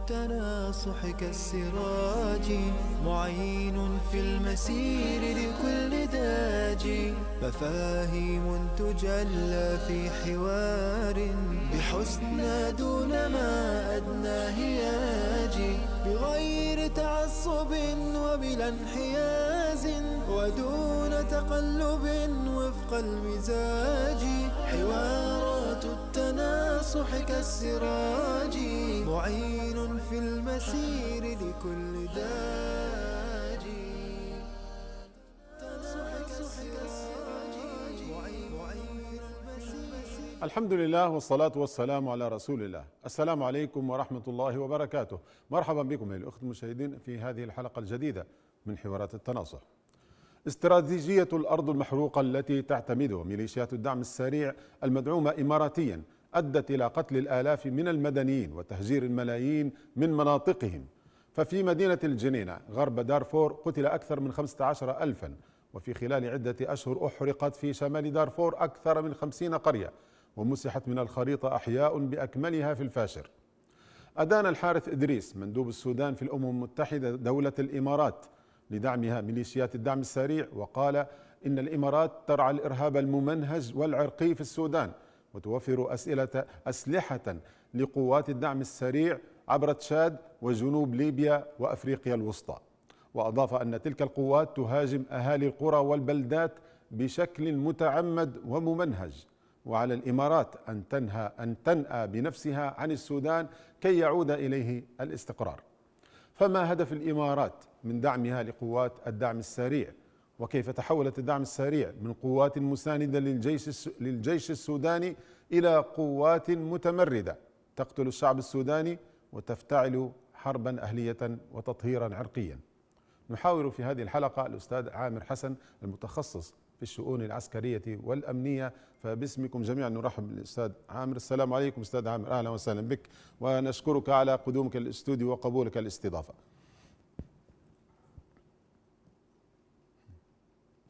التناصح كالسراج معين في المسير لكل داج مفاهيم تجلى في حوار بحسنى دون ما أدنى هياج بغير تعصب وبلا انحياز ودون تقلب وفق المزاج حوار التناصح كالسراج معين في المسير لكل داج الحمد لله والصلاة والسلام على رسول الله السلام عليكم ورحمة الله وبركاته مرحبا بكم أيها الأخت المشاهدين في هذه الحلقة الجديدة من حوارات التناصح استراتيجية الأرض المحروقة التي تعتمده ميليشيات الدعم السريع المدعومة إماراتيا أدت إلى قتل الآلاف من المدنيين وتهجير الملايين من مناطقهم ففي مدينة الجنينة غرب دارفور قتل أكثر من 15 ألفا وفي خلال عدة أشهر أحرقت في شمال دارفور أكثر من 50 قرية ومسحت من الخريطة أحياء بأكملها في الفاشر أدان الحارث إدريس مندوب السودان في الأمم المتحدة دولة الإمارات لدعمها ميليشيات الدعم السريع وقال إن الإمارات ترعى الإرهاب الممنهج والعرقي في السودان وتوفر أسئلة أسلحة لقوات الدعم السريع عبر تشاد وجنوب ليبيا وأفريقيا الوسطى وأضاف أن تلك القوات تهاجم أهالي القرى والبلدات بشكل متعمد وممنهج وعلى الإمارات أن تنهى أن تنأى بنفسها عن السودان كي يعود إليه الاستقرار فما هدف الإمارات من دعمها لقوات الدعم السريع وكيف تحولت الدعم السريع من قوات مساندة للجيش, للجيش السوداني إلى قوات متمردة تقتل الشعب السوداني وتفتعل حربا أهلية وتطهيرا عرقيا نحاور في هذه الحلقة الأستاذ عامر حسن المتخصص في الشؤون العسكرية والأمنية فباسمكم جميعا نرحب بالأستاذ عامر السلام عليكم أستاذ عامر أهلا وسهلا بك ونشكرك على قدومك للاستوديو وقبولك الاستضافة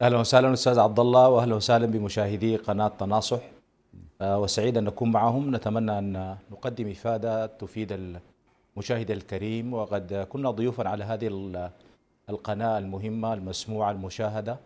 اهلا وسهلا استاذ عبد الله واهلا وسهلا بمشاهدي قناه تناصح آه، وسعيد ان نكون معهم نتمنى ان نقدم افاده تفيد المشاهد الكريم وقد كنا ضيوفا على هذه القناه المهمه المسموعه المشاهده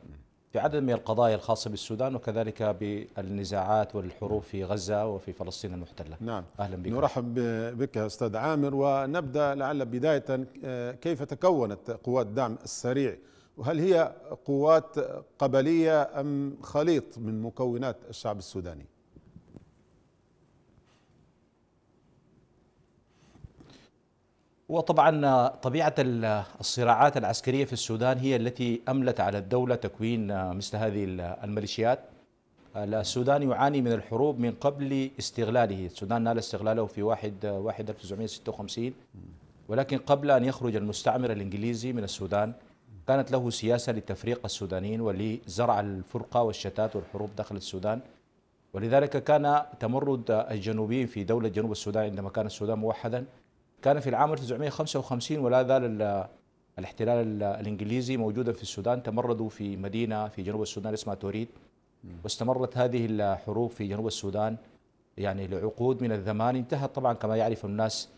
في عدد من القضايا الخاصة بالسودان وكذلك بالنزاعات والحروب في غزة وفي فلسطين المحتلة نعم أهلا بك نرحب بك أستاذ عامر ونبدأ لعل بداية آه، كيف تكونت قوات الدعم السريع وهل هي قوات قبليه ام خليط من مكونات الشعب السوداني؟ وطبعا طبيعة الصراعات العسكرية في السودان هي التي أملت على الدولة تكوين مثل هذه الميليشيات السودان يعاني من الحروب من قبل استغلاله السودان نال استغلاله في 1 واحد 1956 ولكن قبل أن يخرج المستعمر الإنجليزي من السودان كانت له سياسة لتفريق السودانيين ولزرع الفرقة والشتات والحروب داخل السودان ولذلك كان تمرد الجنوبيين في دولة جنوب السودان عندما كان السودان موحدا كان في العام 1955 ولا زال الاحتلال الانجليزي موجودا في السودان تمردوا في مدينه في جنوب السودان اسمها توريد واستمرت هذه الحروب في جنوب السودان يعني لعقود من الزمان انتهت طبعا كما يعرف الناس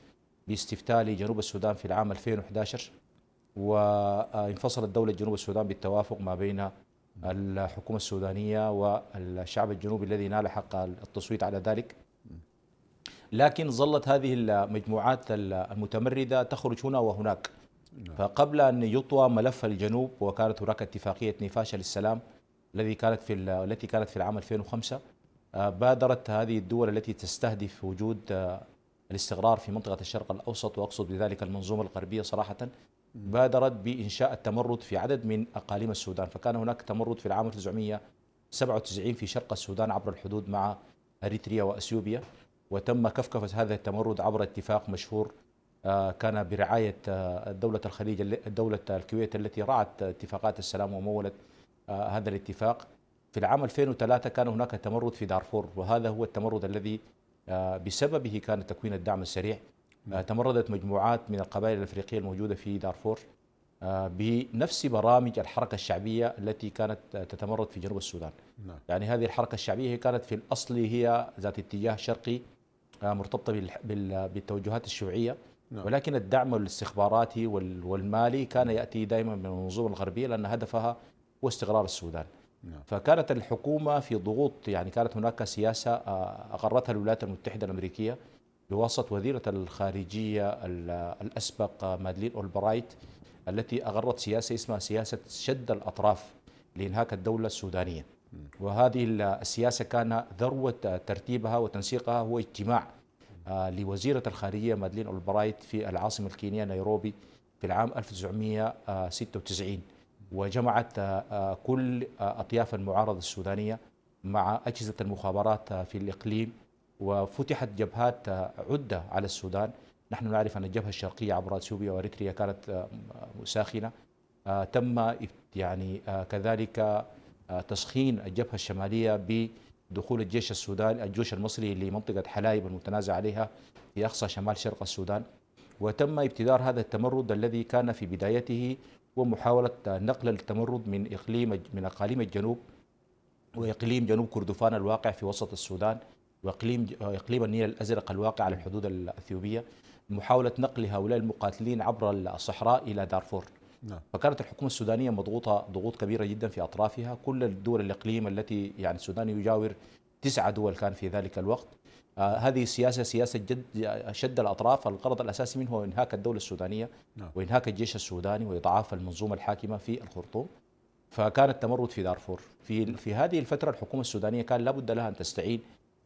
باستفتاء جنوب السودان في العام 2011 وانفصلت دولة جنوب السودان بالتوافق ما بين الحكومة السودانية والشعب الجنوبي الذي نال حق التصويت على ذلك لكن ظلت هذه المجموعات المتمردة تخرج هنا وهناك نعم. فقبل أن يطوى ملف الجنوب وكانت هناك اتفاقية نفاشا للسلام الذي كانت في التي كانت في العام 2005 بادرت هذه الدول التي تستهدف وجود الاستقرار في منطقة الشرق الأوسط وأقصد بذلك المنظومة الغربية صراحة بادرت بإنشاء التمرد في عدد من أقاليم السودان فكان هناك تمرد في العام 1997 في شرق السودان عبر الحدود مع أريتريا وأثيوبيا وتم كفكفة هذا التمرد عبر اتفاق مشهور آه، كان برعاية آه، دولة الخليج دولة الكويت التي رعت اتفاقات السلام ومولت آه، هذا الاتفاق في العام 2003 كان هناك تمرد في دارفور وهذا هو التمرد الذي بسببه كان تكوين الدعم السريع آه، تمردت مجموعات من القبائل الافريقيه الموجوده في دارفور آه، بنفس برامج الحركه الشعبيه التي كانت آه، تتمرد في جنوب السودان. نعم. يعني هذه الحركه الشعبيه كانت في الاصل هي ذات اتجاه شرقي مرتبطه بالتوجهات الشيوعيه نعم. ولكن الدعم الاستخباراتي والمالي كان ياتي دائما من المنظومه الغربيه لان هدفها هو استقرار السودان. نعم. فكانت الحكومه في ضغوط يعني كانت هناك سياسه اقرتها الولايات المتحده الامريكيه بواسطة وزيرة الخارجية الأسبق مادلين أولبرايت التي أغرت سياسة اسمها سياسة شد الأطراف لإنهاك الدولة السودانية وهذه السياسة كان ذروة ترتيبها وتنسيقها هو اجتماع آه، لوزيرة الخارجية مادلين أولبرايت في العاصمة الكينية نيروبي في العام 1996 وجمعت آه، كل آه، أطياف المعارضة السودانية مع أجهزة المخابرات في الإقليم وفتحت جبهات آه، عدة على السودان نحن نعرف أن الجبهة الشرقية عبر أثيوبيا وأريتريا كانت آه، ساخنة آه، تم يعني كذلك تسخين الجبهة الشمالية بدخول الجيش السوداني الجيش المصري لمنطقة حلايب المتنازع عليها في أقصى شمال شرق السودان وتم ابتدار هذا التمرد الذي كان في بدايته ومحاولة نقل التمرد من إقليم من أقاليم الجنوب وإقليم جنوب كردفان الواقع في وسط السودان واقليم آه، اقليم النيل الازرق الواقع على الحدود الاثيوبيه محاوله نقل هؤلاء المقاتلين عبر الصحراء الى دارفور نعم. فكانت الحكومة السودانية مضغوطة ضغوط كبيرة جدا في أطرافها كل الدول الإقليم التي يعني السودان يجاور تسعة دول كان في ذلك الوقت آه هذه السياسة سياسة جد شد الأطراف الغرض الأساسي منه هو إنهاك الدولة السودانية نعم. وإنهاك الجيش السوداني وإضعاف المنظومة الحاكمة في الخرطوم فكان التمرد في دارفور في في هذه الفترة الحكومة السودانية كان لابد لها أن تستعيد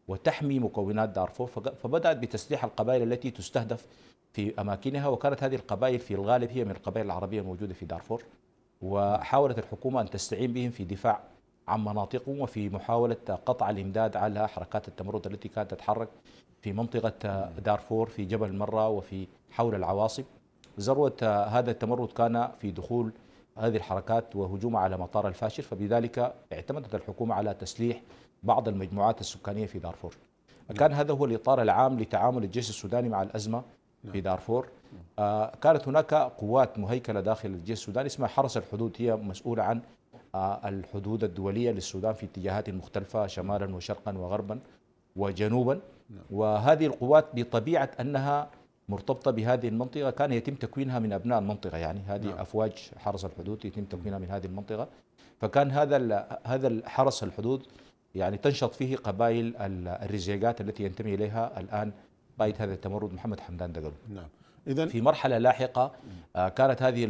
وتحمي مكونات دارفور فبدأت بتسليح القبائل التي تستهدف في أماكنها وكانت هذه القبائل في الغالب هي من القبائل العربية الموجودة في دارفور وحاولت الحكومة أن تستعين بهم في دفاع عن مناطقهم وفي محاولة قطع الإمداد على حركات التمرد التي كانت تتحرك في منطقة دارفور في جبل مرة وفي حول العواصم ذروة هذا التمرد كان في دخول هذه الحركات وهجوم على مطار الفاشر فبذلك اعتمدت الحكومة على تسليح بعض المجموعات السكانية في دارفور كان هذا هو الإطار العام لتعامل الجيش السوداني مع الأزمة في نعم. دارفور آه، كانت هناك قوات مهيكلة داخل الجيش السوداني اسمها حرس الحدود هي مسؤولة عن آه، الحدود الدولية للسودان في اتجاهات مختلفة شمالا وشرقا وغربا وجنوبا نعم. وهذه القوات بطبيعة أنها مرتبطة بهذه المنطقة كان يتم تكوينها من أبناء المنطقة يعني هذه نعم. أفواج حرس الحدود يتم نعم. تكوينها من هذه المنطقة فكان هذا هذا حرس الحدود يعني تنشط فيه قبائل الرزيقات التي ينتمي اليها الان بايت هذا التمرد محمد حمدان دقلو نعم اذا في مرحلة لاحقة آه، كانت هذه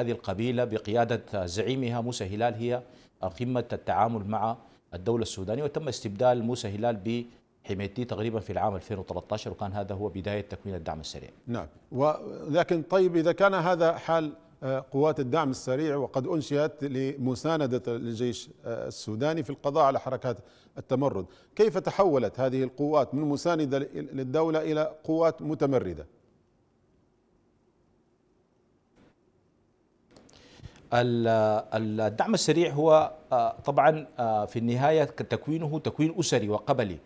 هذه القبيلة بقيادة زعيمها موسى هلال هي قمة التعامل مع الدولة السودانية وتم استبدال موسى هلال حميتي تقريبا في العام 2013 وكان هذا هو بداية تكوين الدعم السريع نعم ولكن طيب إذا كان هذا حال قوات الدعم السريع وقد انشئت لمسانده الجيش السوداني في القضاء على حركات التمرد، كيف تحولت هذه القوات من مسانده للدوله الى قوات متمرده؟ الدعم السريع هو آه، طبعا آه، في النهايه تكوينه تكوين اسري وقبلي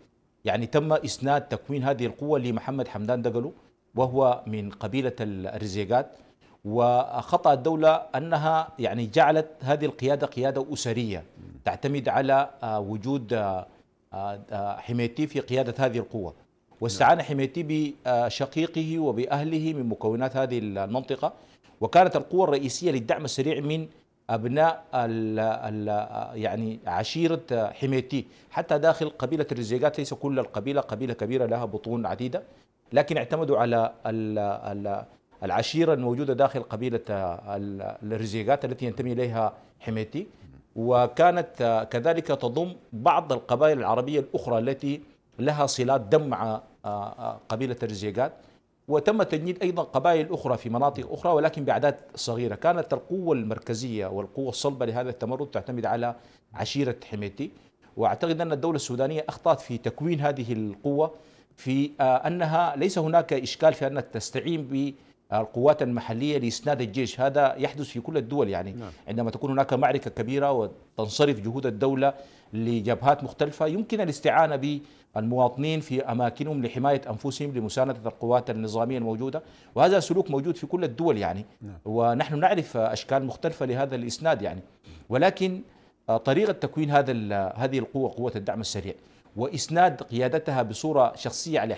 يعني تم اسناد تكوين هذه القوه لمحمد حمدان دقلو وهو من قبيله الرزيقات وخطأ الدولة أنها يعني جعلت هذه القيادة قيادة أسرية تعتمد على آه، وجود آه، آه، حميتي في قيادة هذه القوة واستعان نعم. حميتي بشقيقه وبأهله من مكونات هذه المنطقة وكانت القوة الرئيسية للدعم السريع من أبناء الـ الـ يعني عشيرة حميتي حتى داخل قبيلة الرزيقات ليس كل القبيلة قبيلة كبيرة لها بطون عديدة لكن اعتمدوا على ال ال العشيره الموجوده داخل قبيله الرزيقات التي ينتمي اليها حميتي وكانت كذلك تضم بعض القبائل العربيه الاخرى التي لها صلات دم مع قبيله الرزيقات وتم تجنيد ايضا قبائل اخرى في مناطق اخرى ولكن باعداد صغيره، كانت القوه المركزيه والقوه الصلبه لهذا التمرد تعتمد على عشيره حميتي واعتقد ان الدوله السودانيه اخطات في تكوين هذه القوه في انها ليس هناك اشكال في ان تستعين ب القوات المحليه لاسناد الجيش هذا يحدث في كل الدول يعني نعم. عندما تكون هناك معركه كبيره وتنصرف جهود الدوله لجبهات مختلفه يمكن الاستعانه بالمواطنين في اماكنهم لحمايه انفسهم لمسانده القوات النظاميه الموجوده وهذا سلوك موجود في كل الدول يعني نعم. ونحن نعرف اشكال مختلفه لهذا الاسناد يعني ولكن طريقه تكوين هذا هذه القوه قوه الدعم السريع واسناد قيادتها بصوره شخصيه على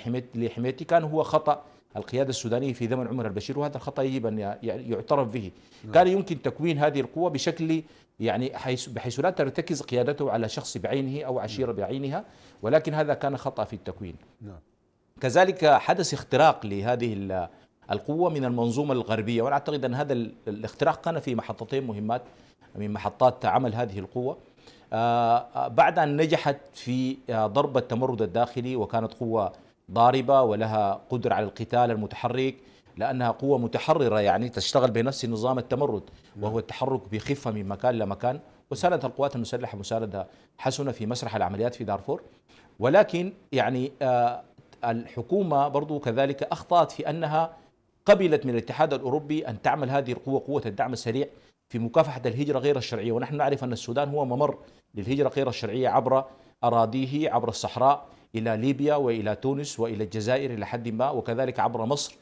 حمايته كان هو خطا القيادة السودانية في زمن عمر البشير وهذا الخطأ يجب أن يعترف به كان نعم. يمكن تكوين هذه القوة بشكل يعني حيث بحيث لا ترتكز قيادته على شخص بعينه أو عشيرة نعم. بعينها ولكن هذا كان خطأ في التكوين نعم. كذلك حدث اختراق لهذه القوة من المنظومة الغربية وأنا أعتقد أن هذا الاختراق كان في محطتين مهمات من محطات عمل هذه القوة آه، آه، بعد أن نجحت في آه، ضرب التمرد الداخلي وكانت قوة ضاربة ولها قدرة على القتال المتحرك لأنها قوة متحررة يعني تشتغل بنفس نظام التمرد وهو التحرك بخفة من مكان لمكان وساندت القوات المسلحة مساندة حسنة في مسرح العمليات في دارفور ولكن يعني آه، الحكومة برضو كذلك أخطأت في أنها قبلت من الاتحاد الأوروبي أن تعمل هذه القوة قوة الدعم السريع في مكافحة الهجرة غير الشرعية ونحن نعرف أن السودان هو ممر للهجرة غير الشرعية عبر أراضيه عبر الصحراء إلى ليبيا وإلى تونس وإلى الجزائر إلى حد ما وكذلك عبر مصر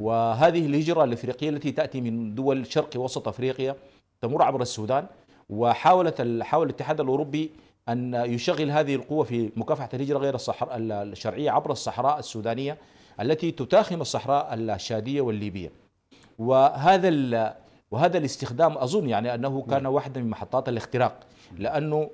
وهذه الهجرة الإفريقية التي تأتي من دول شرق وسط أفريقيا تمر عبر السودان وحاولت حاول الاتحاد الأوروبي أن يشغل هذه القوة في مكافحة الهجرة غير الصحراء الشرعية عبر الصحراء السودانية التي تتاخم الصحراء الشادية والليبية وهذا وهذا الاستخدام أظن يعني أنه كان نعم. واحدا من محطات الاختراق لأنه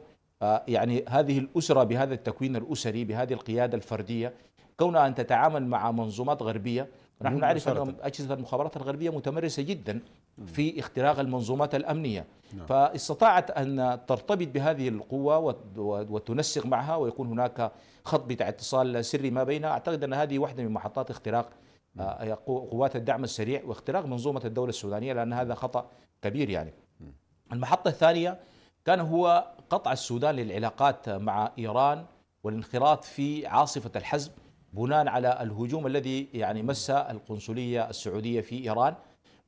يعني هذه الأسرة بهذا التكوين الأسري بهذه القيادة الفردية كونها أن تتعامل مع منظومات غربية نحن نعرف أن أجهزة المخابرات الغربية متمرسة جدا نعم. في اختراق المنظومات الأمنية نعم. فاستطاعت أن ترتبط بهذه القوة وتنسق معها ويكون هناك خط بتاع اتصال سري ما بينها أعتقد أن هذه واحدة من محطات اختراق نعم. آه، قوات الدعم السريع واختراق منظومة الدولة السودانية لأن هذا خطأ كبير يعني المحطة الثانية كان هو قطع السودان للعلاقات مع إيران والانخراط في عاصفة الحزب بناء على الهجوم الذي يعني مس القنصلية السعودية في إيران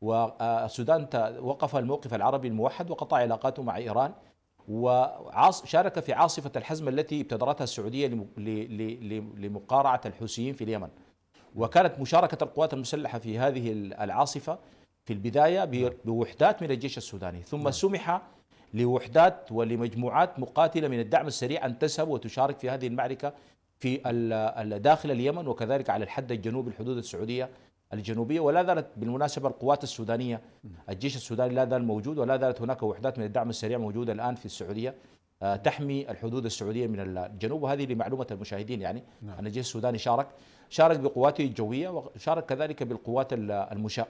والسودان وقف الموقف العربي الموحد وقطع علاقاته مع إيران وشارك في عاصفة الحزم التي ابتدرتها السعودية لمقارعة الحوثيين في اليمن وكانت مشاركة القوات المسلحة في هذه العاصفة في البداية نعم. بوحدات من الجيش السوداني ثم نعم. سمح لوحدات ولمجموعات مقاتلة من الدعم السريع أن تذهب وتشارك في هذه المعركة في داخل اليمن وكذلك على الحد الجنوبي الحدود السعودية الجنوبية ولا زالت بالمناسبة القوات السودانية الجيش السوداني لا زال موجود ولا زالت هناك وحدات من الدعم السريع موجودة الآن في السعودية آه، تحمي الحدود السعودية من الجنوب وهذه لمعلومة المشاهدين يعني نعم. أن الجيش السوداني شارك شارك بقواته الجوية وشارك كذلك بالقوات المشاء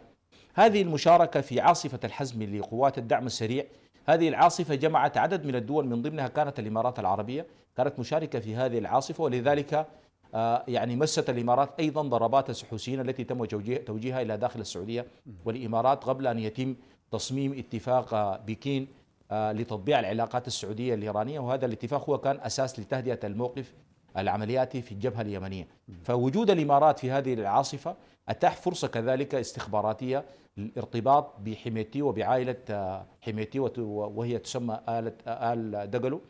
هذه المشاركة في عاصفة الحزم لقوات الدعم السريع هذه العاصفة جمعت عدد من الدول من ضمنها كانت الإمارات العربية كانت مشاركة في هذه العاصفة ولذلك آه، يعني مست الإمارات أيضا ضربات السحوسين التي تم توجيهها إلى داخل السعودية والإمارات قبل أن يتم تصميم اتفاق آه، بكين آه، لتطبيع العلاقات السعودية الإيرانية وهذا الاتفاق هو كان أساس لتهدئة الموقف العملياتي في الجبهة اليمنية فوجود الإمارات في هذه العاصفة أتاح فرصة كذلك استخباراتية الارتباط بحميتي وبعائلة آه، حميتي وهي تسمى آه، آل, آل دقلو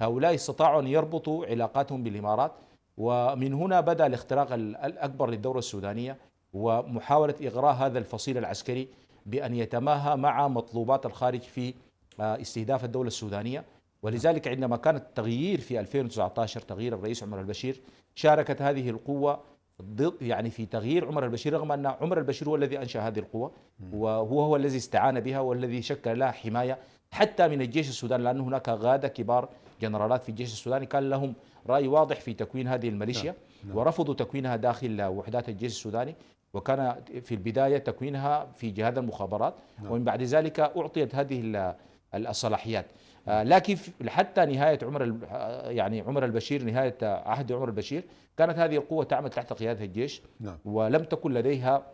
هؤلاء استطاعوا أن يربطوا علاقاتهم بالإمارات ومن هنا بدأ الاختراق الأكبر للدولة السودانية ومحاولة إغراء هذا الفصيل العسكري بأن يتماهى مع مطلوبات الخارج في آه، استهداف الدولة السودانية ولذلك عندما كان التغيير في 2019 تغيير الرئيس عمر البشير شاركت هذه القوة ضد يعني في تغيير عمر البشير رغم ان عمر البشير هو الذي انشا هذه القوه وهو هو الذي استعان بها والذي شكل لها حمايه حتى من الجيش السوداني لان هناك غاده كبار جنرالات في الجيش السوداني كان لهم راي واضح في تكوين هذه الميليشيا نعم، نعم. ورفضوا تكوينها داخل وحدات الجيش السوداني وكان في البدايه تكوينها في جهاز المخابرات نعم. ومن بعد ذلك اعطيت هذه الصلاحيات آه، لكن حتى نهايه عمر آه، يعني عمر البشير نهايه عهد عمر البشير كانت هذه القوه تعمل تحت قياده الجيش نعم. ولم تكن لديها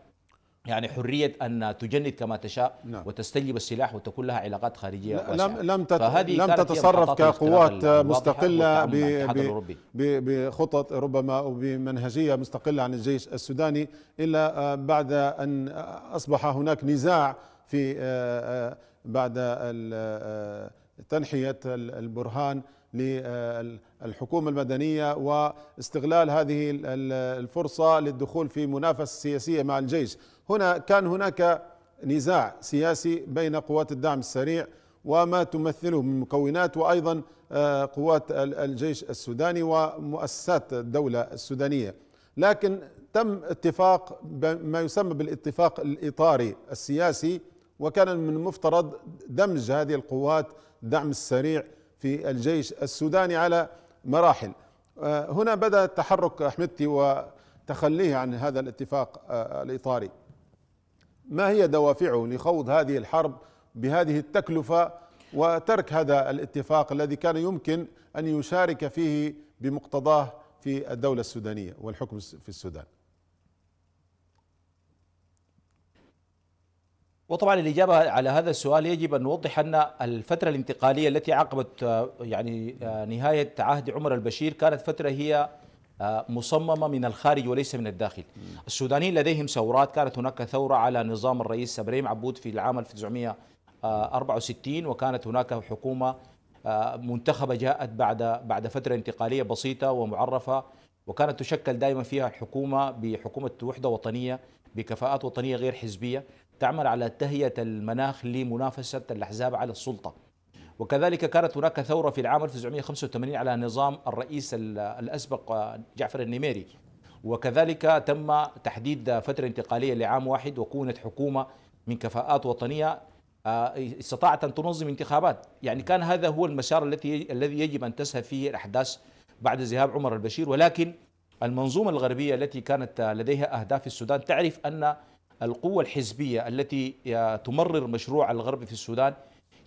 يعني حرية أن تجند كما تشاء نعم. وتستجلب السلاح وتكون لها علاقات خارجية لم لم, تت... لم تتصرف كقوات مستقلة ب... ب... ب... بخطط ربما أو بمنهجية مستقلة عن الجيش السوداني إلا آه، بعد أن أصبح هناك نزاع في بعد تنحيه البرهان للحكومه المدنيه واستغلال هذه الفرصه للدخول في منافسه سياسيه مع الجيش، هنا كان هناك نزاع سياسي بين قوات الدعم السريع وما تمثله من مكونات وايضا آه، قوات الجيش السوداني ومؤسسات الدوله السودانيه، لكن تم اتفاق ما يسمى بالاتفاق الاطاري السياسي وكان من المفترض دمج هذه القوات الدعم السريع في الجيش السوداني على مراحل آه، هنا بدا تحرك حمدتي وتخليه عن هذا الاتفاق آه، الاطاري ما هي دوافعه لخوض هذه الحرب بهذه التكلفه وترك هذا الاتفاق الذي كان يمكن ان يشارك فيه بمقتضاه في الدوله السودانيه والحكم في السودان وطبعا الإجابة على هذا السؤال يجب أن نوضح أن الفترة الانتقالية التي عقبت آه، يعني آه، نهاية عهد عمر البشير كانت فترة هي آه، مصممة من الخارج وليس من الداخل السودانيين لديهم ثورات كانت هناك ثورة على نظام الرئيس إبراهيم عبود في العام 1964 وكانت هناك حكومة منتخبة جاءت بعد بعد فترة انتقالية بسيطة ومعرفة وكانت تشكل دائما فيها حكومة بحكومة وحدة وطنية بكفاءات وطنية غير حزبية تعمل على تهيئة المناخ لمنافسة الأحزاب على السلطة وكذلك كانت هناك ثورة في العام 1985 على نظام الرئيس الأسبق جعفر النميري وكذلك تم تحديد فترة انتقالية لعام واحد وكونت حكومة من كفاءات وطنية آه، استطاعت أن تنظم انتخابات يعني كان هذا هو المسار التي الذي يجب أن تسهل فيه الأحداث بعد ذهاب عمر البشير ولكن المنظومة الغربية التي كانت لديها أهداف في السودان تعرف أن القوة الحزبية التي تمرر مشروع الغرب في السودان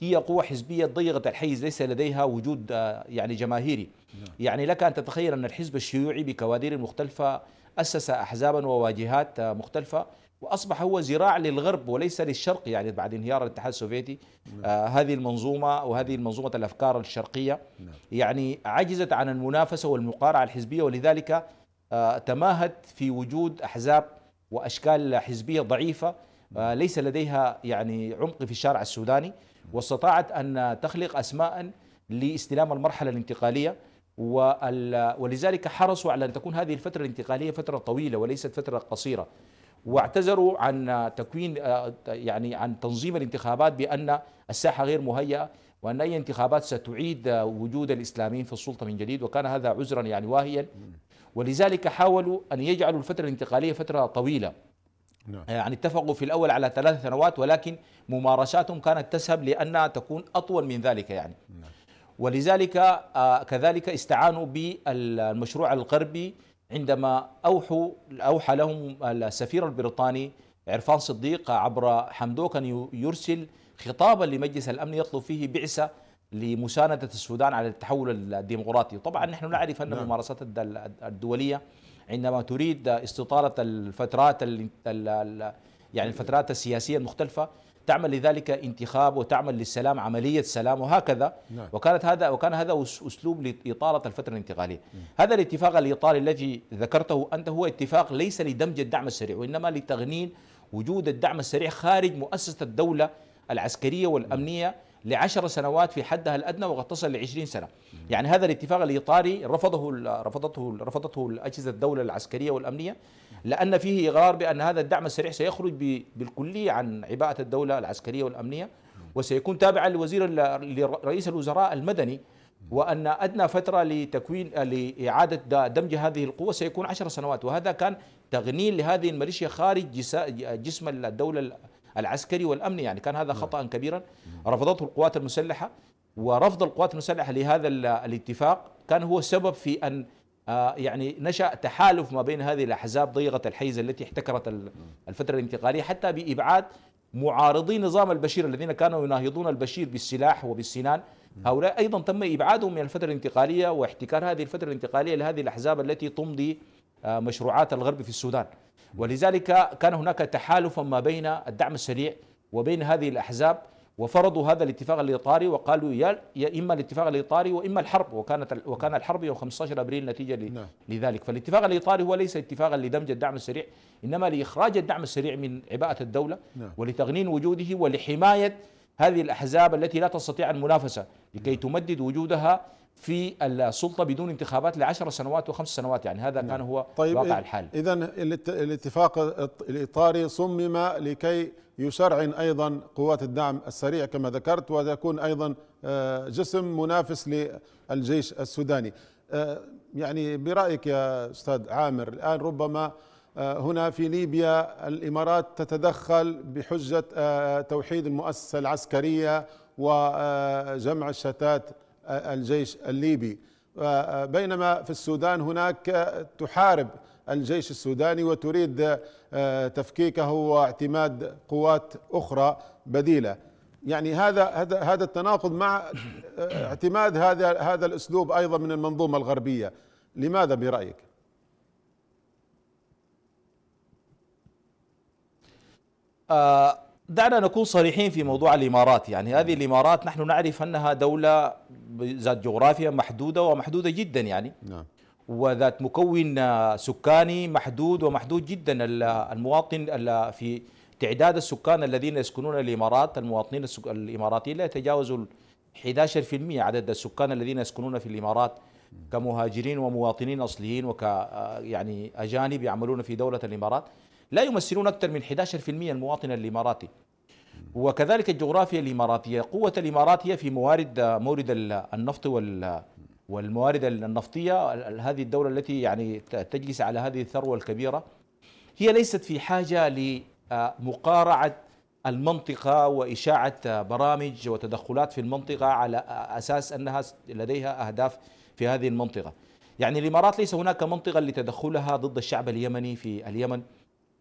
هي قوة حزبية ضيقة الحيز ليس لديها وجود آه، يعني جماهيري نعم. يعني لك أن تتخيل أن الحزب الشيوعي بكوادر مختلفة أسس أحزابا وواجهات آه، مختلفة واصبح هو زراع للغرب وليس للشرق يعني بعد انهيار الاتحاد السوفيتي نعم. آه هذه المنظومه وهذه منظومه الافكار الشرقيه نعم. يعني عجزت عن المنافسه والمقارعه الحزبيه ولذلك آه تماهت في وجود احزاب واشكال حزبيه ضعيفه آه، ليس لديها يعني عمق في الشارع السوداني واستطاعت ان تخلق اسماء لاستلام المرحله الانتقاليه ولذلك حرصوا على ان تكون هذه الفتره الانتقاليه فتره طويله وليست فتره قصيره واعتذروا عن تكوين آه، يعني عن تنظيم الانتخابات بان الساحه غير مهيئه وان اي انتخابات ستعيد وجود الاسلاميين في السلطه من جديد وكان هذا عذرا يعني واهيا ولذلك حاولوا أن يجعلوا الفترة الانتقالية فترة طويلة نعم. آه، يعني اتفقوا في الأول على ثلاث سنوات ولكن ممارساتهم كانت تسهب لأنها تكون أطول من ذلك يعني نعم. ولذلك آه، كذلك استعانوا بالمشروع الغربي عندما أوحوا أوحى لهم السفير البريطاني عرفان صديق عبر حمدوك أن يرسل خطابا لمجلس الأمن يطلب فيه بعثة لمساندة السودان على التحول الديمقراطي طبعا نحن نعم. نعرف أن الممارسات نعم. الدولية عندما تريد استطالة الفترات يعني الفترات السياسية المختلفة تعمل لذلك انتخاب وتعمل للسلام عملية سلام وهكذا نعم. وكانت هذا وكان هذا أسلوب لإطالة الفترة الانتقالية هذا الاتفاق الإيطالي الذي ذكرته أنت هو اتفاق ليس لدمج الدعم السريع وإنما لتغنين وجود الدعم السريع خارج مؤسسة الدولة العسكرية والأمنية لعشر سنوات في حدها الادنى وقد تصل لعشرين سنه يعني هذا الاتفاق الاطاري رفضه رفضته رفضته اجهزه الدوله العسكريه والامنيه لان فيه اقرار بان هذا الدعم السريع سيخرج بالكليه عن عباءه الدوله العسكريه والامنيه وسيكون تابعا لوزير لرئيس الوزراء المدني وان ادنى فتره لتكوين لاعاده دمج هذه القوه سيكون عشر سنوات وهذا كان تغنين لهذه الميليشيا خارج جسم الدوله العسكري والأمني يعني كان هذا خطأ نعم. كبيرا رفضته القوات المسلحة ورفض القوات المسلحة لهذا الاتفاق كان هو سبب في أن آه، يعني نشأ تحالف ما بين هذه الأحزاب ضيقة الحيز التي احتكرت الفترة الانتقالية حتى بإبعاد معارضي نظام البشير الذين كانوا يناهضون البشير بالسلاح وبالسنان هؤلاء أيضا تم إبعادهم من الفترة الانتقالية واحتكار هذه الفترة الانتقالية لهذه الأحزاب التي تمضي آه، مشروعات الغرب في السودان ولذلك كان هناك تحالفا ما بين الدعم السريع وبين هذه الأحزاب وفرضوا هذا الاتفاق الاطاري وقالوا يا, يا اما الاتفاق الاطاري واما الحرب وكانت وكان الحرب يوم 15 ابريل نتيجه نعم. لذلك فالاتفاق الاطاري هو ليس اتفاقا لدمج الدعم السريع انما لاخراج الدعم السريع من عباءه الدوله نعم. ولتغنين وجوده ولحمايه هذه الاحزاب التي لا تستطيع المنافسه لكي تمدد وجودها في السلطة بدون انتخابات لعشر سنوات وخمس سنوات يعني هذا نعم. كان هو طيب واقع الحال إذا الاتفاق الإطاري صمم لكي يشرعن أيضا قوات الدعم السريع كما ذكرت وتكون أيضا آه، جسم منافس للجيش السوداني آه، يعني برأيك يا أستاذ عامر الآن ربما آه، هنا في ليبيا الإمارات تتدخل بحجة توحيد المؤسسة العسكرية وجمع الشتات الجيش الليبي آه، آه، بينما في السودان هناك تحارب الجيش السوداني وتريد آه، تفكيكه واعتماد قوات اخرى بديله يعني هذا هذا هذا التناقض مع اعتماد هذا هذا الاسلوب ايضا من المنظومه الغربيه لماذا برايك آه دعنا نكون صريحين في موضوع الامارات يعني هذه الامارات نحن نعرف انها دوله ذات جغرافيا محدوده ومحدوده جدا يعني نعم وذات مكون سكاني محدود ومحدود جدا المواطن في تعداد السكان الذين يسكنون الامارات المواطنين الاماراتيين لا يتجاوزوا 11% عدد السكان الذين يسكنون في الامارات كمهاجرين ومواطنين اصليين وك يعني اجانب يعملون في دوله الامارات لا يمثلون أكثر من 11% المواطن الإماراتي وكذلك الجغرافيا الإماراتية قوة الإمارات هي في موارد مورد النفط وال والموارد النفطية هذه الدولة التي يعني تجلس على هذه الثروة الكبيرة هي ليست في حاجة لمقارعة آه، المنطقة وإشاعة برامج وتدخلات في المنطقة على أساس أنها لديها أهداف في هذه المنطقة يعني الإمارات ليس هناك منطقة لتدخلها ضد الشعب اليمني في اليمن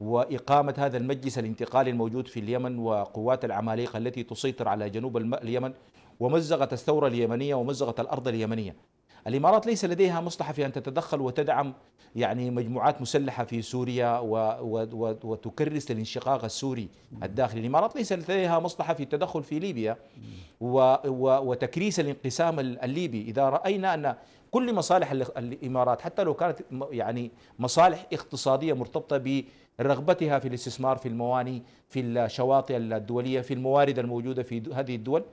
وإقامة هذا المجلس الانتقالي الموجود في اليمن وقوات العماليق التي تسيطر على جنوب اليمن ومزقت الثورة اليمنية ومزقت الأرض اليمنية الإمارات ليس لديها مصلحة في أن تتدخل وتدعم يعني مجموعات مسلحة في سوريا و و و وتكرس الانشقاق السوري الداخلي الإمارات ليس لديها مصلحة في التدخل في ليبيا و و وتكريس الانقسام الليبي إذا رأينا أن كل مصالح الإمارات حتى لو كانت يعني مصالح اقتصادية مرتبطة رغبتها في الاستثمار في المواني في الشواطئ الدولية في الموارد الموجودة في هذه الدول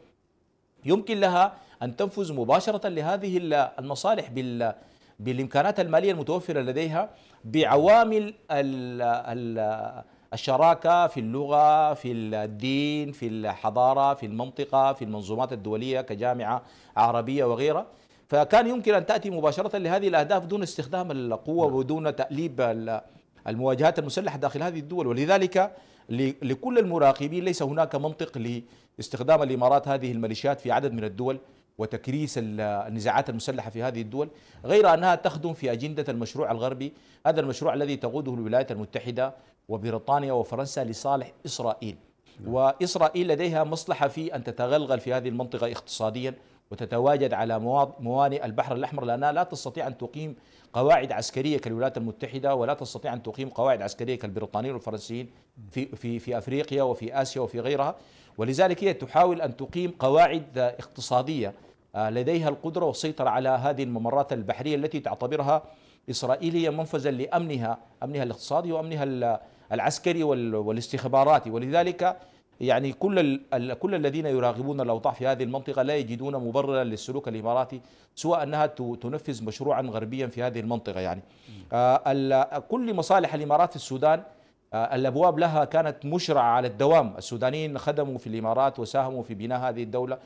يمكن لها أن تنفذ مباشرة لهذه المصالح بال بالإمكانات المالية المتوفرة لديها بعوامل ال الشراكة في اللغة في الدين في الحضارة في المنطقة في المنظومات الدولية كجامعة عربية وغيرها فكان يمكن أن تأتي مباشرة لهذه الأهداف دون استخدام القوة نعم. ودون تأليب المواجهات المسلحة داخل هذه الدول ولذلك لكل المراقبين ليس هناك منطق لاستخدام الإمارات هذه الميليشيات في عدد من الدول وتكريس النزاعات المسلحة في هذه الدول غير أنها تخدم في أجندة المشروع الغربي هذا المشروع الذي تقوده الولايات المتحدة وبريطانيا وفرنسا لصالح إسرائيل نعم. وإسرائيل لديها مصلحة في أن تتغلغل في هذه المنطقة اقتصاديا وتتواجد على موانئ البحر الأحمر لأنها لا تستطيع أن تقيم قواعد عسكرية كالولايات المتحدة ولا تستطيع أن تقيم قواعد عسكرية كالبريطانيين والفرنسيين في, في, في أفريقيا وفي آسيا وفي غيرها ولذلك هي تحاول أن تقيم قواعد اقتصادية آه، لديها القدرة والسيطرة على هذه الممرات البحرية التي تعتبرها إسرائيلية منفذا لأمنها أمنها الاقتصادي وأمنها العسكري والاستخباراتي ولذلك يعني كل كل الذين يراغبون الاوضاع في هذه المنطقه لا يجدون مبررا للسلوك الاماراتي سوى انها تنفذ مشروعا غربيا في هذه المنطقه يعني آه كل مصالح الامارات في السودان آه الابواب لها كانت مشرعه على الدوام السودانيين خدموا في الامارات وساهموا في بناء هذه الدوله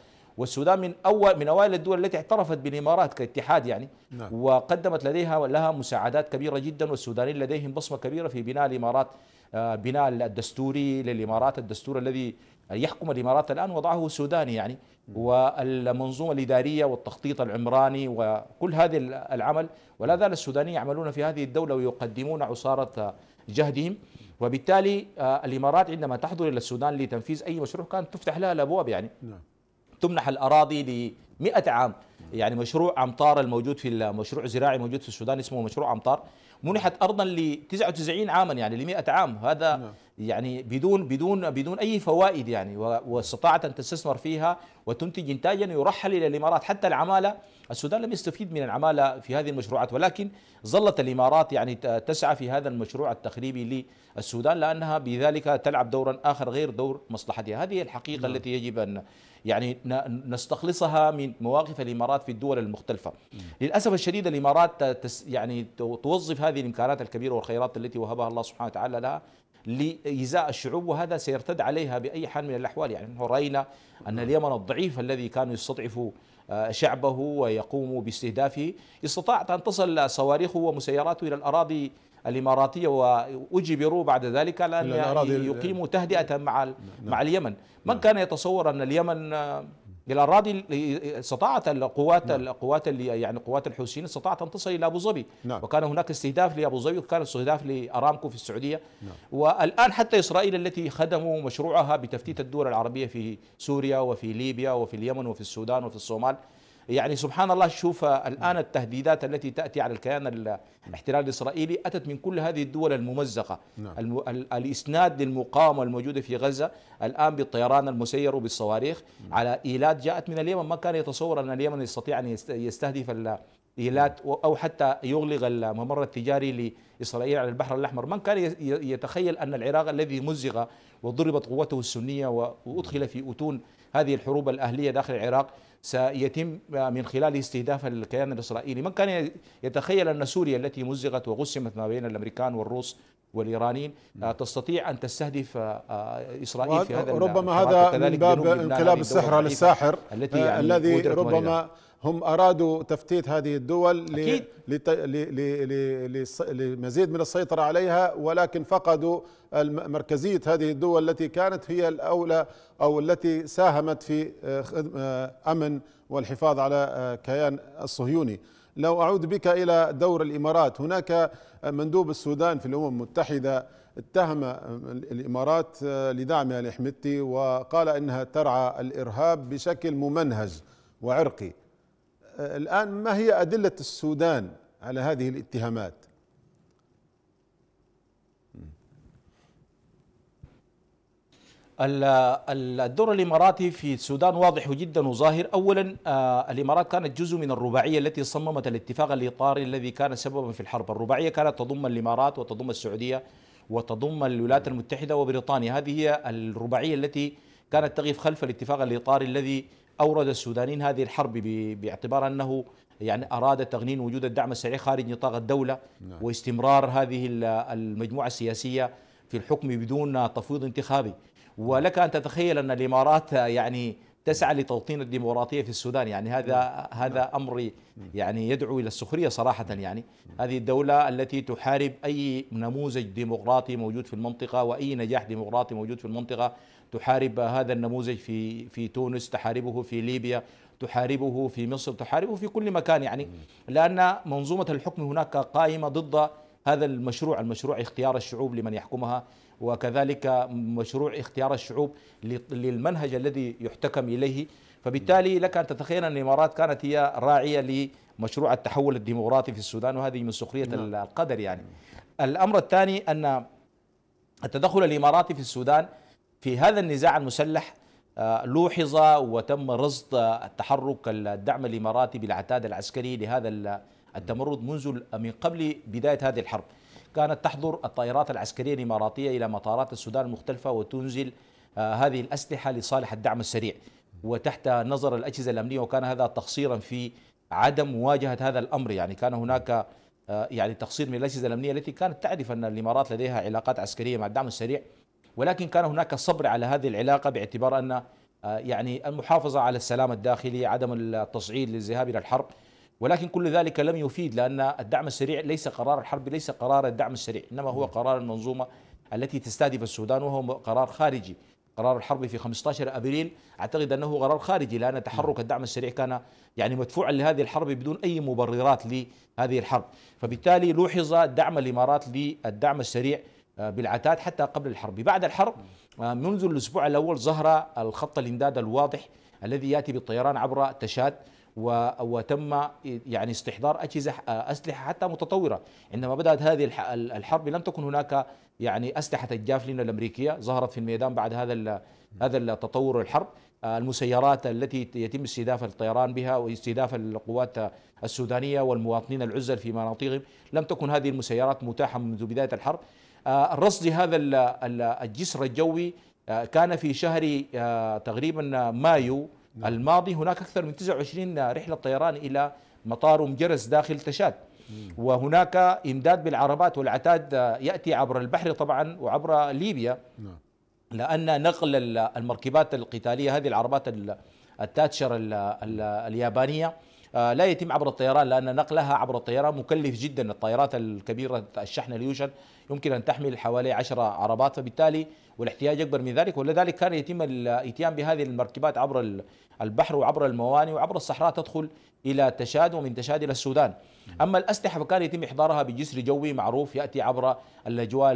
والسودان من اول من اوائل الدول التي اعترفت بالامارات كاتحاد يعني نعم. وقدمت لديها لها مساعدات كبيره جدا والسودانيين لديهم بصمه كبيره في بناء الامارات آه، بناء الدستوري للامارات الدستور الذي يحكم الامارات الان وضعه سوداني يعني والمنظومه الاداريه والتخطيط العمراني وكل هذا العمل ولا زال السودانيين يعملون في هذه الدوله ويقدمون عصاره جهدهم وبالتالي آه، الامارات عندما تحضر الى السودان لتنفيذ اي مشروع كانت تفتح لها الابواب يعني نعم. تمنح الاراضي ل 100 عام يعني مشروع امطار الموجود في المشروع الزراعي موجود في السودان اسمه مشروع امطار منحت ارضا ل 99 عاما يعني ل 100 عام هذا نعم. يعني بدون بدون بدون اي فوائد يعني واستطاعت ان تستثمر فيها وتنتج انتاجا يرحل الى الامارات حتى العماله السودان لم يستفيد من العماله في هذه المشروعات ولكن ظلت الامارات يعني تسعى في هذا المشروع التخريبي للسودان لانها بذلك تلعب دورا اخر غير دور مصلحتها هذه الحقيقه نعم. التي يجب ان يعني نستخلصها من مواقف الإمارات في الدول المختلفة للأسف الشديد الإمارات يعني توظف هذه الإمكانات الكبيرة والخيرات التي وهبها الله سبحانه وتعالى لها لإيذاء الشعوب وهذا سيرتد عليها بأي حال من الأحوال يعني نحن رأينا أن نعم. اليمن الضعيف الذي كان يستضعف آه، شعبه ويقوم باستهدافه استطاعت أن تصل صواريخه ومسيراته إلى الأراضي الإماراتية وأجبروا بعد ذلك على أن يقيموا تهدئة مع, مع اليمن من نعم. كان يتصور أن اليمن آه، الاراضي استطاعت القوات نعم. القوات اللي يعني قوات الحوثيين استطاعت ان تصل الى ابو ظبي نعم. وكان هناك استهداف لابو ظبي وكان استهداف لارامكو في السعوديه نعم. والان حتى اسرائيل التي خدموا مشروعها بتفتيت الدول العربيه في سوريا وفي ليبيا وفي اليمن وفي السودان وفي الصومال يعني سبحان الله شوف آه، الآن التهديدات التي تأتي على الكيان الاحتلال الإسرائيلي أتت من كل هذه الدول الممزقة نعم. ال... الإسناد للمقاومة الموجودة في غزة الآن بالطيران المسير وبالصواريخ على إيلات جاءت من اليمن ما كان يتصور أن اليمن يستطيع أن يستهدف ايلات او حتى يغلق الممر التجاري لاسرائيل على البحر الاحمر، من كان يتخيل ان العراق الذي مزق وضربت قوته السنيه وادخل في اتون هذه الحروب الاهليه داخل العراق سيتم من خلال استهداف الكيان الاسرائيلي، من كان يتخيل ان سوريا التي مزقت وقسمت ما بين الامريكان والروس والإيرانيين آه، نعم. تستطيع أن تستهدف آه، آه، إسرائيل في هذا ربما هذا من باب انقلاب السحر الساحر التي يعني الذي ربما هم أرادوا تفتيت هذه الدول لمزيد من السيطرة عليها ولكن فقدوا مركزية هذه الدول التي كانت هي الأولى أو التي ساهمت في أمن والحفاظ على كيان الصهيوني لو أعود بك إلى دور الإمارات هناك مندوب السودان في الأمم المتحدة اتهم الإمارات لدعمها لحمتي وقال إنها ترعى الإرهاب بشكل ممنهج وعرقي الآن ما هي أدلة السودان على هذه الاتهامات؟ الدور الاماراتي في السودان واضح جدا وظاهر اولا آه، الامارات كانت جزء من الرباعيه التي صممت الاتفاق الاطاري الذي كان سببا في الحرب، الرباعيه كانت تضم الامارات وتضم السعوديه وتضم الولايات المتحده وبريطانيا، هذه هي الرباعيه التي كانت تقف خلف الاتفاق الاطاري الذي اورد السودانيين هذه الحرب باعتبار انه يعني اراد تغنين وجود الدعم السريع خارج نطاق الدوله نعم. واستمرار هذه المجموعه السياسيه في الحكم بدون تفويض انتخابي. ولك أن تتخيل أن الإمارات يعني تسعى لتوطين الديمقراطيه في السودان يعني هذا نعم. هذا نعم. امر نعم. يعني يدعو الى السخريه صراحه يعني هذه الدوله التي تحارب اي نموذج ديمقراطي موجود في المنطقه واي نجاح ديمقراطي موجود في المنطقه تحارب هذا النموذج في في تونس تحاربه في ليبيا تحاربه في مصر تحاربه في كل مكان يعني لان منظومه الحكم هناك قائمه ضد هذا المشروع المشروع اختيار الشعوب لمن يحكمها وكذلك مشروع اختيار الشعوب للمنهج الذي يحتكم إليه فبالتالي لك أن تتخيل أن الإمارات كانت هي راعية لمشروع التحول الديمقراطي في السودان وهذه من سخرية نعم. القدر يعني الأمر الثاني أن التدخل الإماراتي في السودان في هذا النزاع المسلح آه، لوحظ وتم رصد التحرك الدعم الإماراتي بالعتاد العسكري لهذا التمرد منذ من قبل بداية هذه الحرب كانت تحضر الطائرات العسكرية الإماراتية إلى مطارات السودان المختلفة وتنزل آه، هذه الأسلحة لصالح الدعم السريع وتحت نظر الأجهزة الأمنية وكان هذا تقصيرا في عدم مواجهة هذا الأمر يعني كان هناك آه، يعني تقصير من الأجهزة الأمنية التي كانت تعرف أن الإمارات لديها علاقات عسكرية مع الدعم السريع ولكن كان هناك صبر على هذه العلاقة باعتبار أن آه، يعني المحافظة على السلام الداخلي عدم التصعيد للذهاب إلى الحرب ولكن كل ذلك لم يفيد لأن الدعم السريع ليس قرار الحرب ليس قرار الدعم السريع إنما هو نعم. قرار المنظومة التي تستهدف السودان وهو قرار خارجي قرار الحرب في 15 أبريل أعتقد أنه قرار خارجي لأن تحرك نعم. الدعم السريع كان يعني مدفوعا لهذه الحرب بدون أي مبررات لهذه الحرب فبالتالي لوحظ دعم الإمارات للدعم السريع آه، بالعتاد حتى قبل الحرب بعد الحرب آه، منذ الأسبوع الأول ظهر الخط الإمداد الواضح الذي يأتي بالطيران عبر تشاد وتم يعني استحضار أجهزة أسلحة حتى متطورة عندما بدأت هذه الحرب لم تكن هناك يعني أسلحة الجافلين الأمريكية ظهرت في الميدان بعد هذا هذا التطور الحرب المسيرات التي يتم استهداف الطيران بها واستهداف القوات السودانية والمواطنين العزل في مناطقهم لم تكن هذه المسيرات متاحة منذ بداية الحرب آه، الرصد هذا الجسر الجوي آه، كان في شهر آه، تقريبا مايو نعم. الماضي هناك أكثر من 29 رحلة طيران إلى مطار مجرس داخل تشاد وهناك إمداد بالعربات والعتاد يأتي عبر البحر طبعا وعبر ليبيا نعم. لأن نقل المركبات القتالية هذه العربات التاتشر اليابانية آه، لا يتم عبر الطيران لأن نقلها عبر الطيران مكلف جدا الطائرات الكبيرة الشحن اليوشن يمكن أن تحمل حوالي 10 عربات فبالتالي والاحتياج أكبر من ذلك ولذلك كان يتم الاتيان بهذه المركبات عبر البحر وعبر الموانئ وعبر الصحراء تدخل إلى تشاد ومن تشاد إلى السودان أما الأسلحة فكان يتم إحضارها بجسر جوي معروف يأتي عبر الأجواء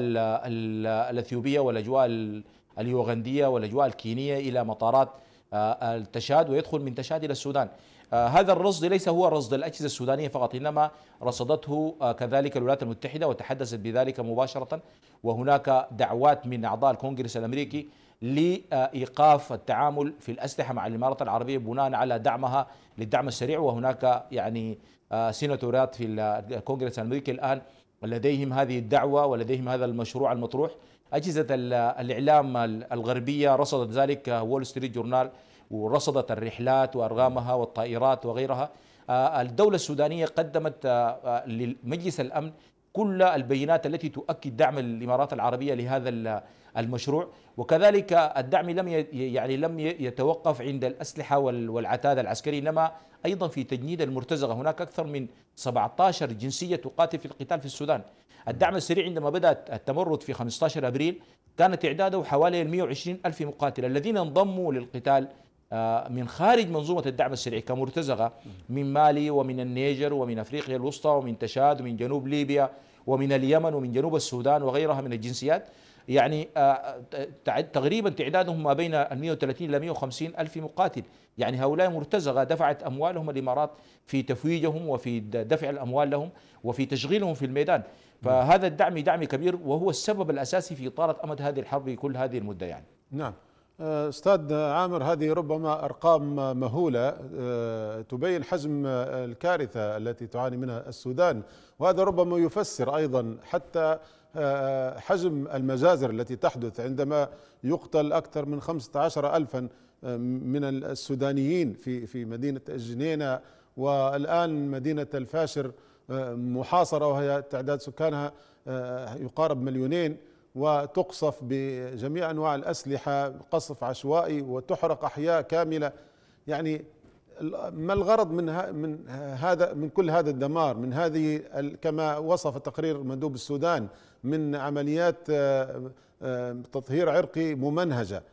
الأثيوبية والأجواء اليوغندية والأجواء الكينية إلى مطارات آه، التشاد ويدخل من تشاد إلى السودان آه، هذا الرصد ليس هو رصد الأجهزة السودانية فقط إنما رصدته آه، كذلك الولايات المتحدة وتحدثت بذلك مباشرة وهناك دعوات من أعضاء الكونغرس الأمريكي لإيقاف التعامل في الأسلحة مع الإمارات العربية بناء على دعمها للدعم السريع وهناك يعني آه، سيناتورات في الكونغرس الأمريكي الآن لديهم هذه الدعوة ولديهم هذا المشروع المطروح أجهزة الإعلام الغربية رصدت ذلك وول ستريت جورنال ورصدت الرحلات وارغامها والطائرات وغيرها آه، الدوله السودانيه قدمت آه، آه، لمجلس الامن كل البينات التي تؤكد دعم الامارات العربيه لهذا المشروع وكذلك الدعم لم يعني لم يتوقف عند الاسلحه والعتاد العسكري انما ايضا في تجنيد المرتزقه هناك اكثر من 17 جنسيه تقاتل في القتال في السودان الدعم السريع عندما بدات التمرد في 15 ابريل كانت اعداده حوالي 120 الف مقاتل الذين انضموا للقتال آه، من خارج منظومة الدعم السريع كمرتزقة من مالي ومن النيجر ومن أفريقيا الوسطى ومن تشاد ومن جنوب ليبيا ومن اليمن ومن جنوب السودان وغيرها من الجنسيات يعني آه، آه، تقريبا تعدادهم ما بين 130 إلى 150 ألف مقاتل يعني هؤلاء مرتزقة دفعت أموالهم الإمارات في تفويجهم وفي دفع الأموال لهم وفي تشغيلهم في الميدان فهذا الدعم دعم كبير وهو السبب الأساسي في إطالة أمد هذه الحرب كل هذه المدة يعني نعم آه، استاذ عامر هذه ربما ارقام مهوله آه، تبين حجم الكارثه التي تعاني منها السودان وهذا ربما يفسر ايضا حتى آه، حجم المجازر التي تحدث عندما يقتل اكثر من 15 الفا من السودانيين في في مدينه الجنينه والان مدينه الفاشر محاصره وهي تعداد سكانها يقارب مليونين وتقصف بجميع انواع الاسلحه قصف عشوائي وتحرق احياء كامله يعني ما الغرض من من هذا من كل هذا الدمار من هذه كما وصف تقرير مندوب السودان من عمليات آه، آه، تطهير عرقي ممنهجه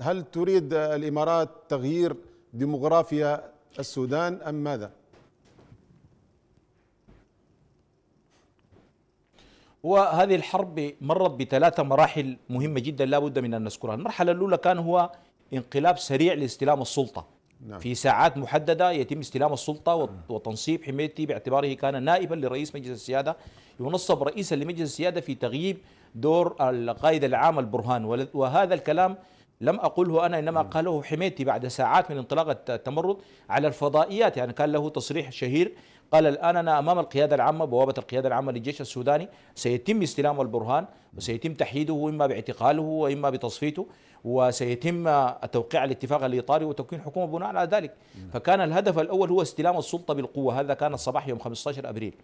هل تريد الامارات تغيير ديموغرافيا السودان ام ماذا؟ وهذه الحرب مرت بثلاثة مراحل مهمة جدا لا بد من أن نذكرها المرحلة الأولى كان هو انقلاب سريع لاستلام السلطة نعم. في ساعات محددة يتم استلام السلطة وتنصيب حميتي باعتباره كان نائبا لرئيس مجلس السيادة ينصب رئيسا لمجلس السيادة في تغييب دور القائد العام البرهان وهذا الكلام لم أقله أنا إنما نعم. قاله حميتي بعد ساعات من انطلاق التمرد على الفضائيات يعني كان له تصريح شهير قال الآن أنا أمام القيادة العامة بوابة القيادة العامة للجيش السوداني سيتم استلام البرهان وسيتم تحييده إما باعتقاله وإما بتصفيته وسيتم توقيع الاتفاق الإطاري وتكوين حكومة بناء على ذلك فكان الهدف الأول هو استلام السلطة بالقوة هذا كان الصباح يوم 15 أبريل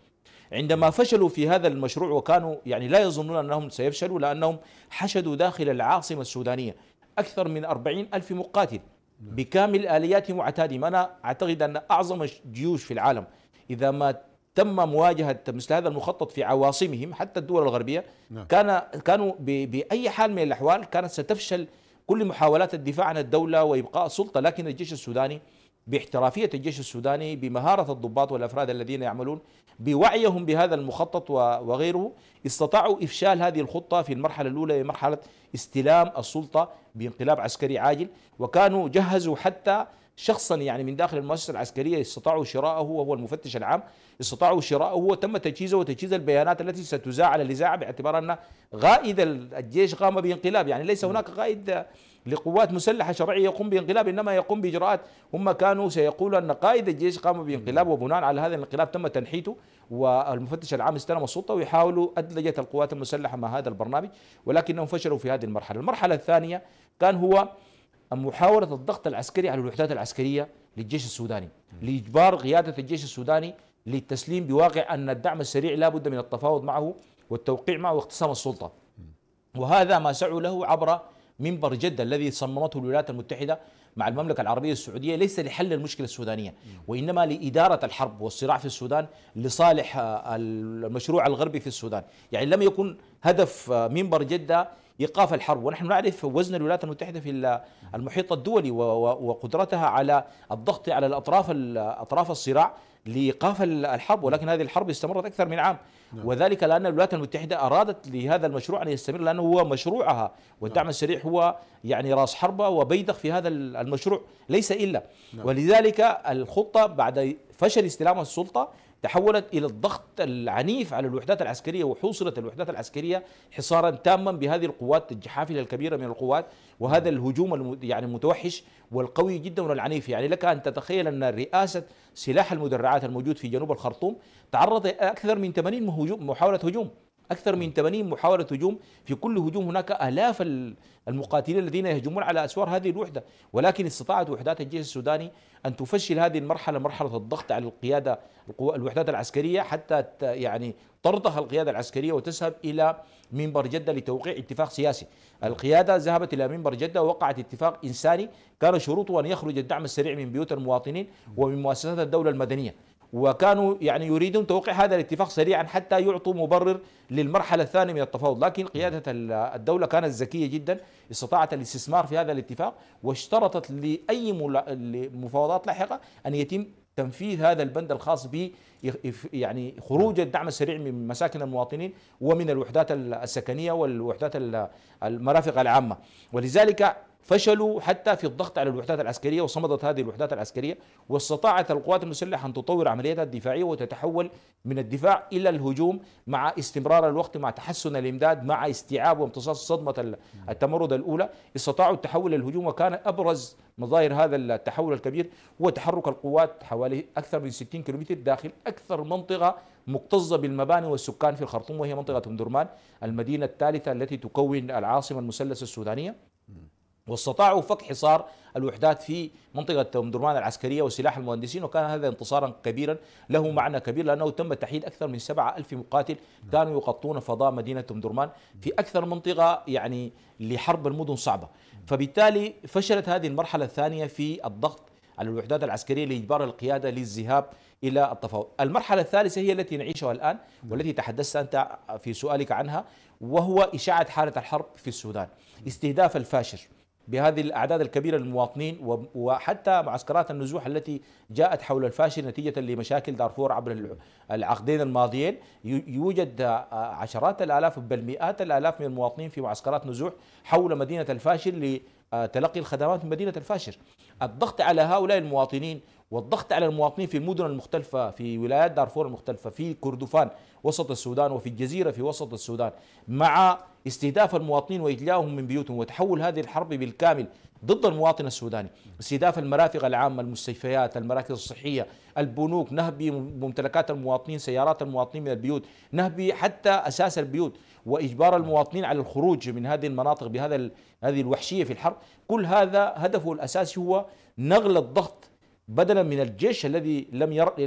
عندما فشلوا في هذا المشروع وكانوا يعني لا يظنون أنهم سيفشلوا لأنهم حشدوا داخل العاصمة السودانية أكثر من 40 ألف مقاتل نعم. بكامل آلياتهم وعتادهم أنا أعتقد أن أعظم الجيوش في العالم إذا ما تم مواجهة مثل هذا المخطط في عواصمهم حتى الدول الغربية نعم. كان كانوا بأي حال من الأحوال كانت ستفشل كل محاولات الدفاع عن الدولة وإبقاء السلطة لكن الجيش السوداني باحترافية الجيش السوداني بمهارة الضباط والأفراد الذين يعملون بوعيهم بهذا المخطط وغيره استطاعوا إفشال هذه الخطة في المرحلة الأولى لمرحلة استلام السلطة بانقلاب عسكري عاجل وكانوا جهزوا حتى شخصا يعني من داخل المؤسسه العسكريه استطاعوا شراءه وهو المفتش العام استطاعوا شراءه وتم تجهيزه وتجهيز البيانات التي ستذاع على الاذاعه باعتبار ان غائد الجيش قام بانقلاب يعني ليس هناك غائد لقوات مسلحة شرعية يقوم بانقلاب إنما يقوم بإجراءات هم كانوا سيقولوا أن قائد الجيش قام بانقلاب وبناء على هذا الانقلاب تم تنحيته والمفتش العام استلم السلطة ويحاولوا أدلجة القوات المسلحة مع هذا البرنامج ولكنهم فشلوا في هذه المرحلة المرحلة الثانية كان هو محاولة الضغط العسكري على الوحدات العسكرية للجيش السوداني لإجبار قيادة الجيش السوداني للتسليم بواقع أن الدعم السريع لا بد من التفاوض معه والتوقيع معه واقتسام السلطة وهذا ما سعوا له عبر منبر جدة الذي صممته الولايات المتحدة مع المملكة العربية السعودية ليس لحل المشكلة السودانية وإنما لإدارة الحرب والصراع في السودان لصالح المشروع الغربي في السودان يعني لم يكن هدف منبر جدة ايقاف الحرب ونحن نعرف وزن الولايات المتحده في المحيط الدولي وقدرتها على الضغط على الاطراف اطراف الصراع لايقاف الحرب ولكن هذه الحرب استمرت اكثر من عام نعم. وذلك لان الولايات المتحده ارادت لهذا المشروع ان يستمر لانه هو مشروعها والدعم نعم. السريع هو يعني راس حربه وبيدق في هذا المشروع ليس الا نعم. ولذلك الخطه بعد فشل استلام السلطه تحولت إلى الضغط العنيف على الوحدات العسكرية وحوصرت الوحدات العسكرية حصارا تاما بهذه القوات الجحافلة الكبيرة من القوات وهذا الهجوم يعني المتوحش والقوي جدا والعنيف يعني لك أن تتخيل أن رئاسة سلاح المدرعات الموجود في جنوب الخرطوم تعرض أكثر من 80 محاولة هجوم أكثر من 80 محاولة هجوم في كل هجوم هناك ألاف المقاتلين الذين يهجمون على أسوار هذه الوحدة ولكن استطاعت وحدات الجيش السوداني أن تفشل هذه المرحلة مرحلة الضغط على القيادة الوحدات العسكرية حتى يعني ترضخ القيادة العسكرية وتذهب إلى منبر جدة لتوقيع اتفاق سياسي القيادة ذهبت إلى منبر جدة ووقعت اتفاق إنساني كان شروطه أن يخرج الدعم السريع من بيوت المواطنين ومن مؤسسات الدولة المدنية وكانوا يعني يريدون توقيع هذا الاتفاق سريعا حتى يعطوا مبرر للمرحلة الثانية من التفاوض لكن قيادة الدولة كانت ذكية جدا استطاعت الاستثمار في هذا الاتفاق واشترطت لأي مفاوضات لاحقة أن يتم تنفيذ هذا البند الخاص ب يعني خروج الدعم السريع من مساكن المواطنين ومن الوحدات السكنيه والوحدات المرافق العامه ولذلك فشلوا حتى في الضغط على الوحدات العسكرية وصمدت هذه الوحدات العسكرية واستطاعت القوات المسلحة أن تطور عملياتها الدفاعية وتتحول من الدفاع إلى الهجوم مع استمرار الوقت مع تحسن الإمداد مع استيعاب وامتصاص صدمة التمرد الأولى استطاعوا التحول للهجوم وكان أبرز مظاهر هذا التحول الكبير هو تحرك القوات حوالي أكثر من 60 كيلومتر داخل أكثر منطقة مكتظة بالمباني والسكان في الخرطوم وهي منطقة مدرمان المدينة الثالثة التي تكون العاصمة المثلث السودانية واستطاعوا فك حصار الوحدات في منطقة أم درمان العسكرية وسلاح المهندسين وكان هذا انتصارا كبيرا له معنى كبير لأنه تم تحييد أكثر من سبعة ألف مقاتل كانوا يغطون فضاء مدينة أم درمان في أكثر منطقة يعني لحرب المدن صعبة فبالتالي فشلت هذه المرحلة الثانية في الضغط على الوحدات العسكرية لإجبار القيادة للذهاب إلى التفاوض المرحلة الثالثة هي التي نعيشها الآن والتي تحدثت أنت في سؤالك عنها وهو إشاعة حالة الحرب في السودان استهداف الفاشر بهذه الأعداد الكبيرة للمواطنين وحتى معسكرات النزوح التي جاءت حول الفاشل نتيجة لمشاكل دارفور عبر العقدين الماضيين يوجد آه، عشرات الآلاف بل مئات الآلاف من المواطنين في معسكرات نزوح حول مدينة الفاشل لتلقي آه، الخدمات من مدينة الفاشل الضغط على هؤلاء المواطنين والضغط على المواطنين في المدن المختلفة في ولايات دارفور المختلفة في كردفان وسط السودان وفي الجزيرة في وسط السودان مع استهداف المواطنين وإجلاؤهم من بيوتهم وتحول هذه الحرب بالكامل ضد المواطن السوداني استهداف المرافق العامة المستشفيات المراكز الصحية البنوك نهب ممتلكات المواطنين سيارات المواطنين من البيوت نهب حتى أساس البيوت وإجبار المواطنين على الخروج من هذه المناطق بهذا هذه الوحشية في الحرب كل هذا هدفه الأساسي هو نغل الضغط بدلا من الجيش الذي لم ير...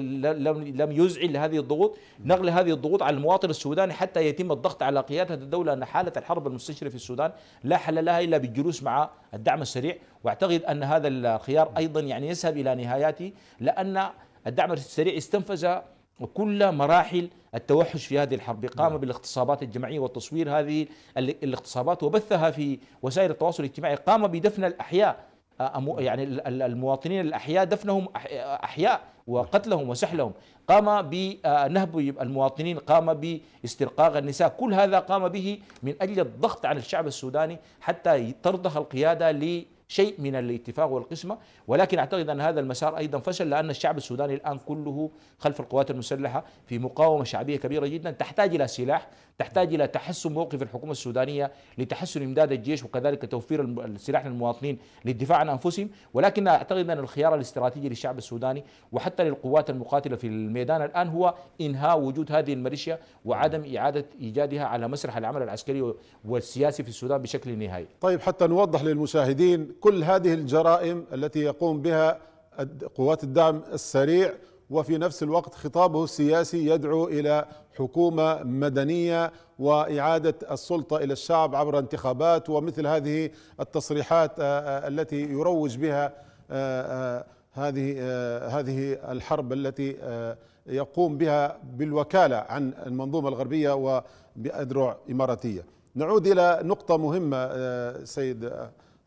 لم يزعل هذه الضغوط نقل هذه الضغوط على المواطن السوداني حتى يتم الضغط على قياده الدوله ان حاله الحرب المستشره في السودان لا حل لها الا بالجلوس مع الدعم السريع واعتقد ان هذا الخيار ايضا يعني يذهب الى نهاياته لان الدعم السريع استنفذ كل مراحل التوحش في هذه الحرب قام نعم. بالاغتصابات الجماعية وتصوير هذه الاغتصابات وبثها في وسائل التواصل الاجتماعي قام بدفن الأحياء يعني المواطنين الأحياء دفنهم أحياء وقتلهم وسحلهم قام بنهب المواطنين قام باسترقاق النساء كل هذا قام به من أجل الضغط على الشعب السوداني حتى ترضخ القيادة شيء من الاتفاق والقسمة ولكن أعتقد أن هذا المسار أيضا فشل لأن الشعب السوداني الآن كله خلف القوات المسلحة في مقاومة شعبية كبيرة جدا تحتاج إلى سلاح تحتاج إلى تحسن موقف الحكومة السودانية لتحسن إمداد الجيش وكذلك توفير السلاح للمواطنين للدفاع عن أنفسهم ولكن أعتقد أن الخيار الاستراتيجي للشعب السوداني وحتى للقوات المقاتلة في الميدان الآن هو إنهاء وجود هذه الميليشيا وعدم إعادة إيجادها على مسرح العمل العسكري والسياسي في السودان بشكل نهائي طيب حتى نوضح للمشاهدين كل هذه الجرائم التي يقوم بها قوات الدعم السريع وفي نفس الوقت خطابه السياسي يدعو الى حكومه مدنيه واعاده السلطه الى الشعب عبر انتخابات ومثل هذه التصريحات آه، آه، التي يروج بها آه، هذه هذه الحرب التي يقوم بها بالوكاله عن المنظومه الغربيه وبأذرع اماراتيه. نعود الى نقطه مهمه سيد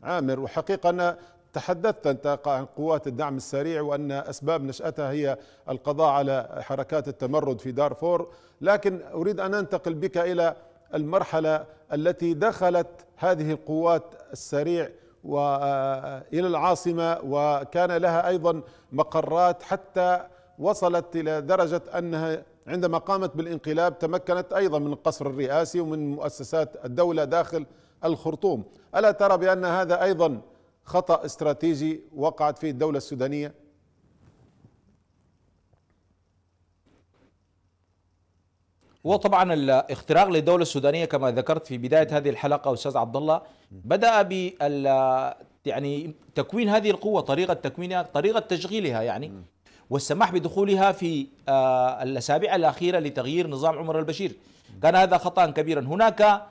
عامر وحقيقة أنا تحدثت أنت عن قوات الدعم السريع وأن أسباب نشأتها هي القضاء على حركات التمرد في دارفور لكن أريد أن أنتقل بك إلى المرحلة التي دخلت هذه القوات السريع آه، إلى العاصمة وكان لها أيضا مقرات حتى وصلت إلى درجة أنها عندما قامت بالانقلاب تمكنت أيضا من القصر الرئاسي ومن مؤسسات الدولة داخل الخرطوم ألا ترى بأن هذا أيضا خطأ استراتيجي وقعت فيه الدولة السودانية وطبعا الاختراق للدوله السودانيه كما ذكرت في بدايه هذه الحلقه استاذ عبد الله بدا ب يعني تكوين هذه القوه طريقه تكوينها طريقه تشغيلها يعني والسماح بدخولها في آه، الاسابيع الاخيره لتغيير نظام عمر البشير كان هذا خطا كبيرا هناك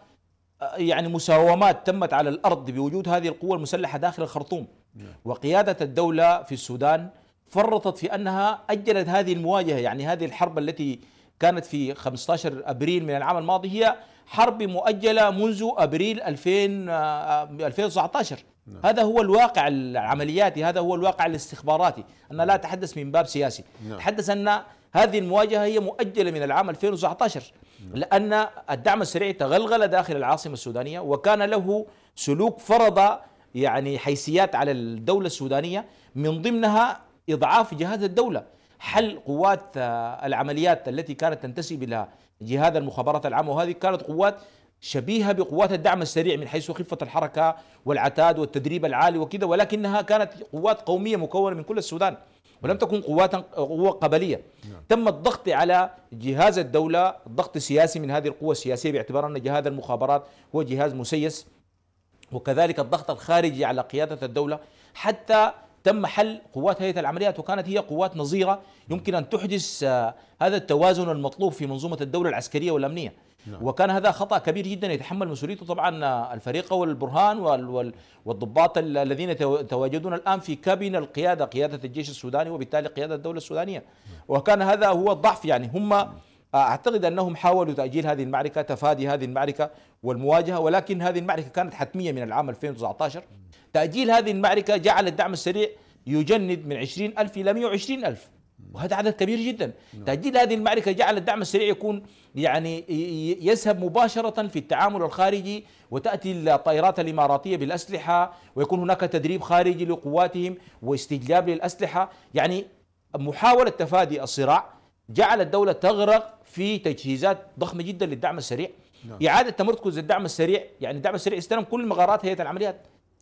يعني مساومات تمت على الارض بوجود هذه القوه المسلحه داخل الخرطوم نعم. وقياده الدوله في السودان فرطت في انها اجلت هذه المواجهه يعني هذه الحرب التي كانت في 15 ابريل من العام الماضي هي حرب مؤجله منذ ابريل 2000 2019 آه، نعم. هذا هو الواقع العملياتي هذا هو الواقع الاستخباراتي أنا لا نعم. أتحدث من باب سياسي نعم. أتحدث أن هذه المواجهة هي مؤجلة من العام 2019 لأن الدعم السريع تغلغل داخل العاصمة السودانية وكان له سلوك فرض يعني حيثيات على الدولة السودانية من ضمنها إضعاف جهاز الدولة حل قوات آه، العمليات التي كانت تنتسب إلى جهاز المخابرات العامة وهذه كانت قوات شبيهة بقوات الدعم السريع من حيث خفة الحركة والعتاد والتدريب العالي وكذا ولكنها كانت قوات قومية مكونة من كل السودان ولم تكن قوات قوة قبلية نعم. تم الضغط على جهاز الدولة الضغط السياسي من هذه القوة السياسية باعتبار أن جهاز المخابرات هو جهاز مسيس وكذلك الضغط الخارجي على قيادة الدولة حتى تم حل قوات هيئة العمليات وكانت هي قوات نظيرة يمكن أن تحدث آه، هذا التوازن المطلوب في منظومة الدولة العسكرية والأمنية نعم. وكان هذا خطا كبير جدا يتحمل مسؤوليته طبعا الفريق والبرهان والضباط الذين يتواجدون الان في كابين القياده قياده الجيش السوداني وبالتالي قياده الدوله السودانيه نعم. وكان هذا هو الضعف يعني هم اعتقد انهم حاولوا تاجيل هذه المعركه تفادي هذه المعركه والمواجهه ولكن هذه المعركه كانت حتميه من العام 2019 نعم. تاجيل هذه المعركه جعل الدعم السريع يجند من 20 ألف إلى 120 ألف وهذا عدد كبير جدا نعم. تأجيل هذه المعركة جعل الدعم السريع يكون يعني يذهب مباشرة في التعامل الخارجي وتأتي الطائرات الإماراتية بالأسلحة ويكون هناك تدريب خارجي لقواتهم واستجلاب للأسلحة يعني محاولة تفادي الصراع جعل الدولة تغرق في تجهيزات ضخمة جدا للدعم السريع نعم. إعادة تمركز الدعم السريع يعني الدعم السريع استلم كل مغارات هيئة العمليات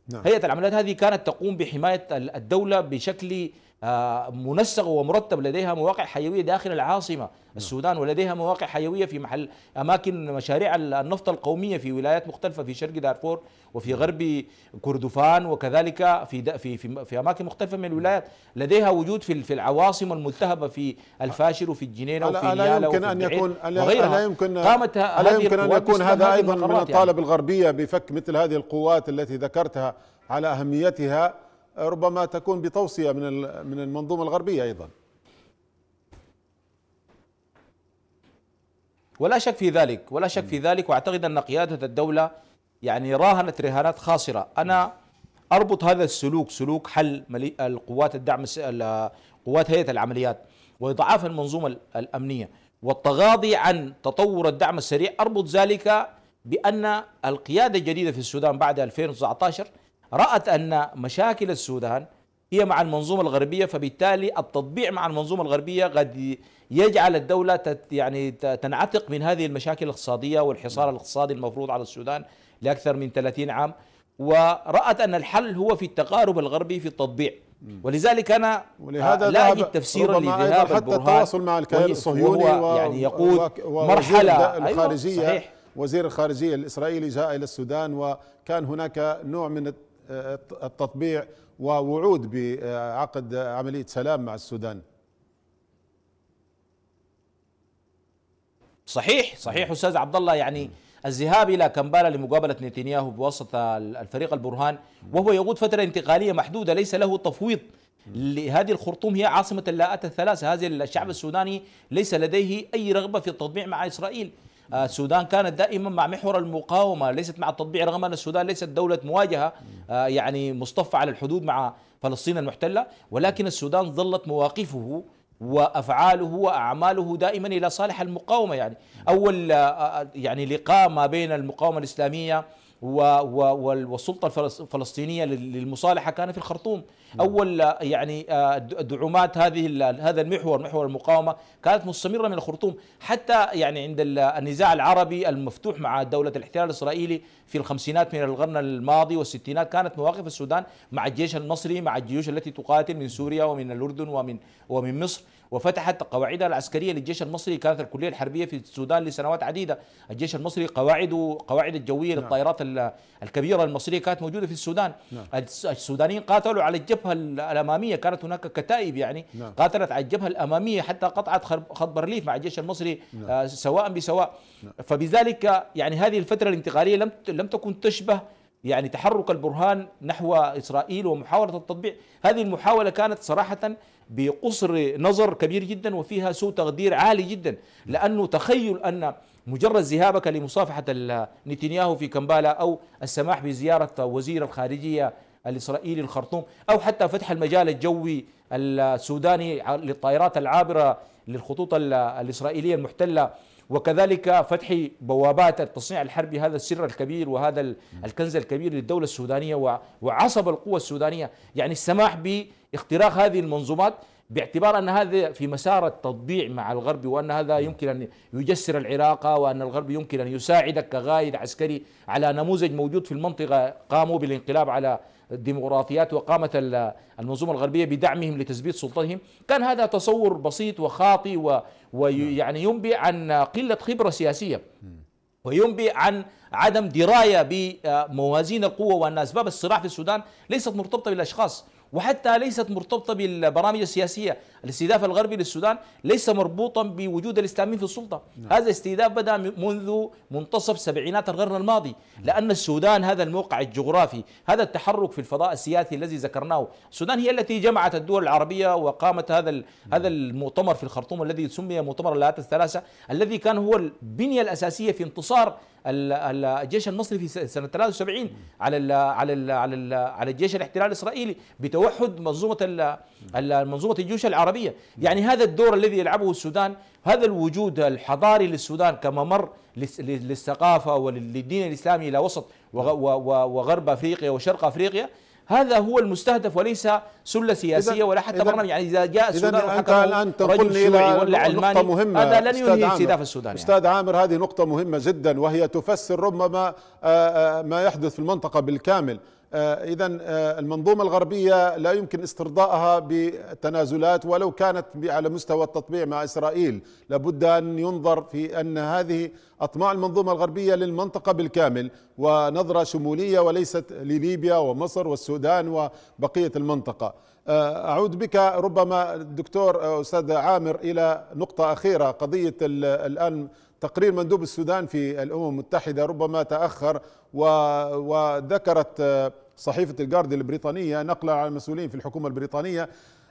نعم. هيئة العمليات هذه كانت تقوم بحماية الدولة بشكل آه، منسق ومرتب لديها مواقع حيوية داخل العاصمة نعم. السودان ولديها مواقع حيوية في محل أماكن مشاريع النفط القومية في ولايات مختلفة في شرق دارفور وفي نعم. غرب كردفان وكذلك في في في, في أماكن مختلفة من الولايات نعم. لديها وجود في في العواصم الملتهبة في الفاشر وفي الجنينة وفي نيالا وفي أن يكون ألا يمكن قامت ألا يمكن أن يكون هذا أيضا من الطالب يعني. الغربية بفك مثل هذه القوات التي ذكرتها على أهميتها ربما تكون بتوصيه من من المنظومه الغربيه ايضا ولا شك في ذلك ولا شك في ذلك واعتقد ان قياده الدوله يعني راهنت رهانات خاسره انا اربط هذا السلوك سلوك حل القوات الدعم قوات هيئه العمليات واضعاف المنظومه الامنيه والتغاضي عن تطور الدعم السريع اربط ذلك بان القياده الجديده في السودان بعد 2019 رأت أن مشاكل السودان هي مع المنظومة الغربية فبالتالي التطبيع مع المنظومة الغربية قد يجعل الدولة يعني تنعتق من هذه المشاكل الاقتصادية والحصار الاقتصادي المفروض على السودان لأكثر من 30 عام ورأت أن الحل هو في التقارب الغربي في التطبيع ولذلك أنا ولهذا لا أجد تفسيرا لذهاب حتى التواصل مع الكيان الصهيوني يعني و... يعني يقود مرحلة الخارجية أيوة صحيح وزير الخارجية الإسرائيلي جاء إلى السودان وكان هناك نوع من التطبيع ووعود بعقد عملية سلام مع السودان صحيح صحيح أستاذ عبد الله يعني الذهاب إلى كمبالا لمقابلة نتنياهو بواسطة الفريق البرهان وهو يقود فترة انتقالية محدودة ليس له تفويض لهذه الخرطوم هي عاصمة اللاءات الثلاثة هذا الشعب السوداني ليس لديه أي رغبة في التطبيع مع إسرائيل آه، السودان كانت دائما مع محور المقاومة ليست مع التطبيع رغم أن السودان ليست دولة مواجهة آه، يعني مصطفى على الحدود مع فلسطين المحتلة ولكن السودان ظلت مواقفه وافعاله واعماله دائما الى صالح المقاومه يعني اول آه، يعني لقاء ما بين المقاومه الاسلاميه والسلطه الفلسطينيه للمصالحه كان في الخرطوم نعم. اول يعني آه، دعومات هذه هذا المحور محور المقاومه كانت مستمره من الخرطوم حتى يعني عند النزاع العربي المفتوح مع دوله الاحتلال الاسرائيلي في الخمسينات من القرن الماضي والستينات كانت مواقف السودان مع الجيش المصري مع الجيوش التي تقاتل من سوريا ومن الاردن ومن ومن مصر وفتحت قواعدها العسكرية للجيش المصري كانت الكلية الحربية في السودان لسنوات عديدة الجيش المصري قواعده قواعد الجوية نعم. للطائرات الكبيرة المصرية كانت موجودة في السودان نعم. السودانيين قاتلوا على الجبهة الأمامية كانت هناك كتائب يعني نعم. قاتلت على الجبهة الأمامية حتى قطعت خط برليف مع الجيش المصري نعم. آه سواء بسواء نعم. فبذلك يعني هذه الفترة الانتقالية لم لم تكن تشبه يعني تحرك البرهان نحو إسرائيل ومحاولة التطبيع هذه المحاولة كانت صراحة بقصر نظر كبير جدا وفيها سوء تقدير عالي جدا لأنه تخيل أن مجرد ذهابك لمصافحة نتنياهو في كمبالا أو السماح بزيارة وزير الخارجية الإسرائيلي الخرطوم أو حتى فتح المجال الجوي السوداني للطائرات العابرة للخطوط الإسرائيلية المحتلة وكذلك فتح بوابات التصنيع الحربي هذا السر الكبير وهذا الكنز الكبير للدولة السودانية وعصب القوى السودانية يعني السماح باختراق هذه المنظومات باعتبار أن هذا في مسار التطبيع مع الغرب وأن هذا يمكن أن يجسر العراق وأن الغرب يمكن أن يساعدك كغايد عسكري على نموذج موجود في المنطقة قاموا بالانقلاب على الديمقراطيات وقامت المنظومة الغربية بدعمهم لتثبيت سلطتهم كان هذا تصور بسيط وخاطئ ويعني نعم. ينبئ عن قلة خبرة سياسية وينبئ عن عدم دراية بموازين القوة وأن أسباب الصراع في السودان ليست مرتبطة بالأشخاص وحتى ليست مرتبطة بالبرامج السياسية الاستهداف الغربي للسودان ليس مربوطا بوجود الإسلاميين في السلطة نعم. هذا الاستهداف بدأ منذ منتصف سبعينات القرن الماضي لأن السودان هذا الموقع الجغرافي هذا التحرك في الفضاء السياسي الذي ذكرناه السودان هي التي جمعت الدول العربية وقامت هذا نعم. هذا المؤتمر في الخرطوم الذي سمي مؤتمر اللاءات الثلاثة الذي كان هو البنية الأساسية في انتصار الجيش المصري في سنه 73 على الـ على الـ على الـ على الجيش الاحتلال الاسرائيلي بتوحد منظومه منظومه الجيوش العربيه، يعني هذا الدور الذي يلعبه السودان هذا الوجود الحضاري للسودان كممر للثقافه وللدين الاسلامي الى وسط وغرب افريقيا وشرق افريقيا هذا هو المستهدف وليس سله سياسيه ولا حتى برنامج يعني اذا جاء السودان وحكم الان تقول الى ولا علماني نقطة مهمة هذا لن ينهي استهداف السودان يعني. استاذ عامر هذه نقطه مهمه جدا وهي تفسر ربما آه، آه، ما يحدث في المنطقه بالكامل آه، إذا آه، المنظومة الغربية لا يمكن استرضائها بتنازلات ولو كانت على مستوى التطبيع مع إسرائيل لابد أن ينظر في أن هذه أطماع المنظومة الغربية للمنطقة بالكامل ونظرة شمولية وليست لليبيا ومصر والسودان وبقية المنطقة آه، أعود بك ربما دكتور أستاذ عامر إلى نقطة أخيرة قضية الآن تقرير مندوب السودان في الامم المتحده ربما تاخر وذكرت آه، صحيفه الجارد البريطانيه نقل عن المسؤولين في الحكومه البريطانيه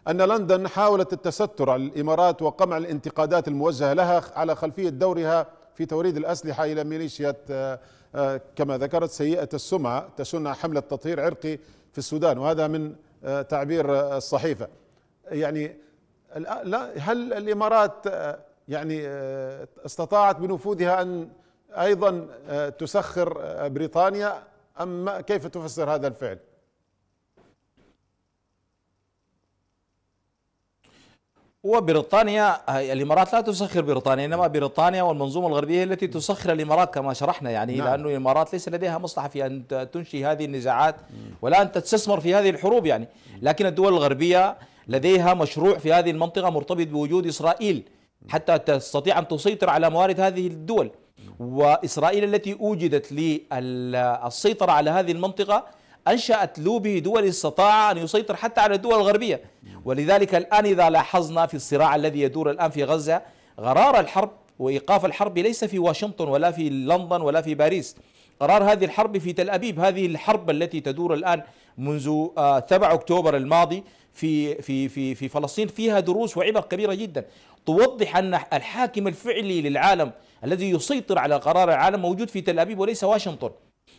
أن لندن حاولت التستر على الإمارات وقمع الانتقادات الموجهة لها على خلفية دورها في توريد الأسلحة إلى ميليشيات آه، آه، كما ذكرت سيئة السمعة تشن حملة تطهير عرقي في السودان وهذا من تعبير الصحيفة يعني هل الإمارات يعني آه، استطاعت بنفوذها ان ايضا آه، تسخر آه، بريطانيا ام كيف تفسر هذا الفعل؟ وبريطانيا الامارات لا تسخر بريطانيا انما بريطانيا والمنظومه الغربيه التي تسخر الامارات كما شرحنا يعني نعم. لانه الامارات ليس لديها مصلحه في ان تنشي هذه النزاعات ولا ان تستثمر في هذه الحروب يعني لكن الدول الغربيه لديها مشروع في هذه المنطقه مرتبط بوجود اسرائيل حتى تستطيع أن تسيطر على موارد هذه الدول وإسرائيل التي أوجدت للسيطرة على هذه المنطقة أنشأت لوبي دول استطاع أن يسيطر حتى على الدول الغربية ولذلك الآن إذا لاحظنا في الصراع الذي يدور الآن في غزة غرار الحرب وإيقاف الحرب ليس في واشنطن ولا في لندن ولا في باريس قرار هذه الحرب في تل أبيب هذه الحرب التي تدور الآن منذ 7 آه، أكتوبر الماضي في في في في فلسطين فيها دروس وعبر كبيرة جدا توضح أن الحاكم الفعلي للعالم الذي يسيطر على قرار العالم موجود في تل أبيب وليس واشنطن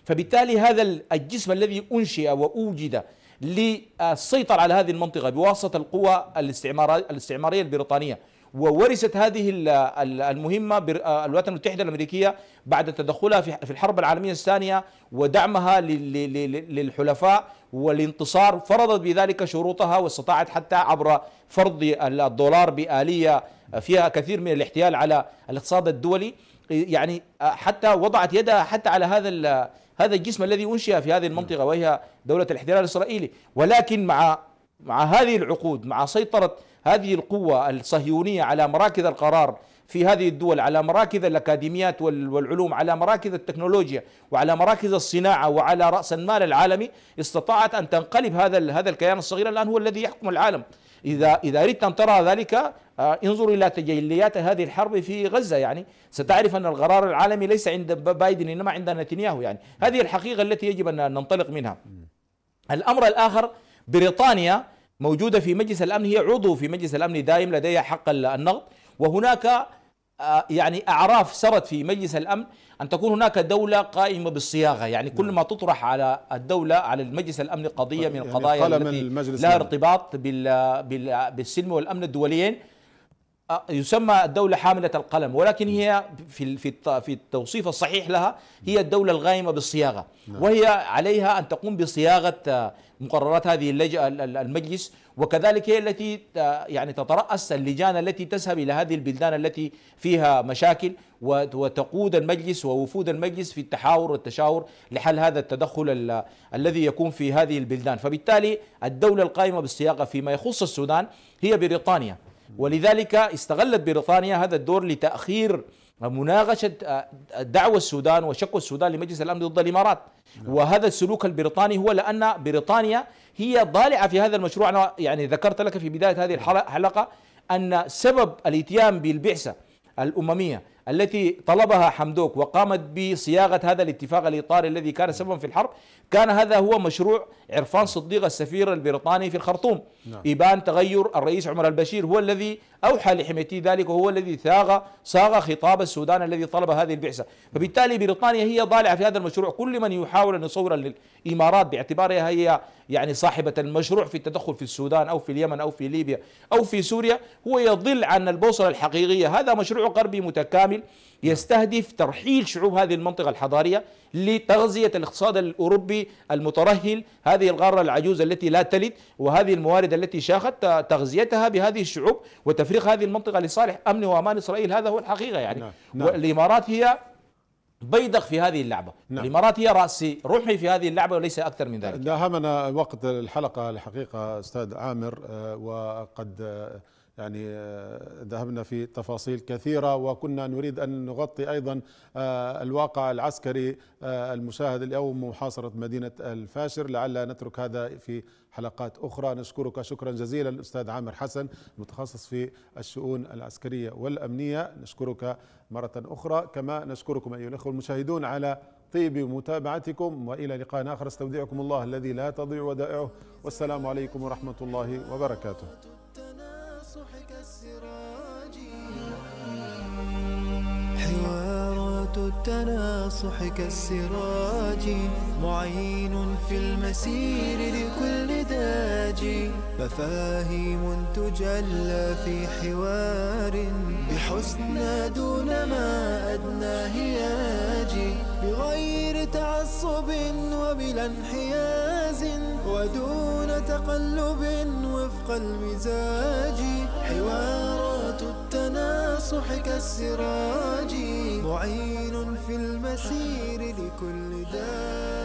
فبالتالي هذا الجسم الذي أنشئ وأوجد للسيطرة على هذه المنطقة بواسطة القوى الاستعمارية البريطانية وورثت هذه المهمة الولايات المتحدة الأمريكية بعد تدخلها في الحرب العالمية الثانية ودعمها للحلفاء والانتصار فرضت بذلك شروطها واستطاعت حتى عبر فرض الدولار بآلية فيها كثير من الاحتيال على الاقتصاد الدولي يعني حتى وضعت يدها حتى على هذا هذا الجسم الذي انشئ في هذه المنطقه نعم. وهي دوله الاحتلال الاسرائيلي ولكن مع مع هذه العقود مع سيطره هذه القوه الصهيونيه على مراكز القرار في هذه الدول على مراكز الاكاديميات والعلوم على مراكز التكنولوجيا وعلى مراكز الصناعه وعلى راس المال العالمي استطاعت ان تنقلب هذا هذا الكيان الصغير الان هو الذي يحكم العالم إذا إذا أردت أن ترى ذلك آه، انظر إلى تجليات هذه الحرب في غزة يعني ستعرف أن القرار العالمي ليس عند بايدن إنما عند نتنياهو يعني هذه الحقيقة التي يجب أن ننطلق منها الأمر الآخر بريطانيا موجودة في مجلس الأمن هي عضو في مجلس الأمن دائم لديها حق النقد وهناك آه، يعني اعراف سرت في مجلس الامن ان تكون هناك دوله قائمه بالصياغه يعني كل نعم. ما تطرح على الدوله على المجلس الامني قضيه طيب، من يعني القضايا يعني التي لا ارتباط بالسلم والامن الدوليين آه، يسمى الدولة حاملة القلم ولكن هي في في في التوصيف الصحيح لها هي نعم. الدولة الغائمة بالصياغة نعم. وهي عليها أن تقوم بصياغة آه، مقررات هذه اللجأة المجلس وكذلك هي التي يعني تترأس اللجان التي تذهب إلى هذه البلدان التي فيها مشاكل وتقود المجلس ووفود المجلس في التحاور والتشاور لحل هذا التدخل الذي يكون في هذه البلدان فبالتالي الدولة القائمة بالسياقه فيما يخص السودان هي بريطانيا ولذلك استغلت بريطانيا هذا الدور لتأخير مناقشة آه، دعوة السودان وشكوى السودان لمجلس الأمن ضد الإمارات نعم. وهذا السلوك البريطاني هو لأن بريطانيا هي ضالعة في هذا المشروع أنا يعني ذكرت لك في بداية هذه الحلقة أن سبب الاتيان بالبعثة الأممية التي طلبها حمدوك وقامت بصياغة هذا الاتفاق الإطاري الذي كان سببا في الحرب كان هذا هو مشروع عرفان صديق السفير البريطاني في الخرطوم نعم. إبان تغير الرئيس عمر البشير هو الذي أوحى لحميتي ذلك وهو الذي ثاغ صاغ خطاب السودان الذي طلب هذه البعثة فبالتالي بريطانيا هي ضالعة في هذا المشروع كل من يحاول أن يصور للإمارات باعتبارها هي يعني صاحبة المشروع في التدخل في السودان أو في اليمن أو في ليبيا أو في سوريا هو يضل عن البوصلة الحقيقية هذا مشروع غربي متكامل كامل يستهدف ترحيل شعوب هذه المنطقة الحضارية لتغذية الاقتصاد الأوروبي المترهل هذه القارة العجوز التي لا تلد وهذه الموارد التي شاخت تغذيتها بهذه الشعوب وتفريق هذه المنطقة لصالح أمن وأمان إسرائيل هذا هو الحقيقة يعني نعم. نعم. والإمارات هي بيدق في هذه اللعبة نعم. الإمارات هي رأسي روحي في هذه اللعبة وليس أكثر من ذلك داهمنا وقت الحلقة الحقيقة أستاذ عامر آه، وقد آه، يعني آه، ذهبنا في تفاصيل كثيرة وكنا نريد أن نغطي أيضا آه، الواقع العسكري آه، المشاهد اليوم محاصرة مدينة الفاشر لعل نترك هذا في حلقات أخرى نشكرك شكرا جزيلا الأستاذ عامر حسن المتخصص في الشؤون العسكرية والأمنية نشكرك مرة أخرى كما نشكركم أيها الأخوة المشاهدون على طيب متابعتكم وإلى لقاء آخر استودعكم الله الذي لا تضيع ودائعه والسلام عليكم ورحمة الله وبركاته التناصح كالسراج معين في المسير لكل داج مفاهيم تجلى في حوار بحسنى دون ما أدنى هياج بغير تعصب وبلا انحياز ودون تقلب وفق المزاج حوار تناصحك كالسراج معين في المسير لكل دار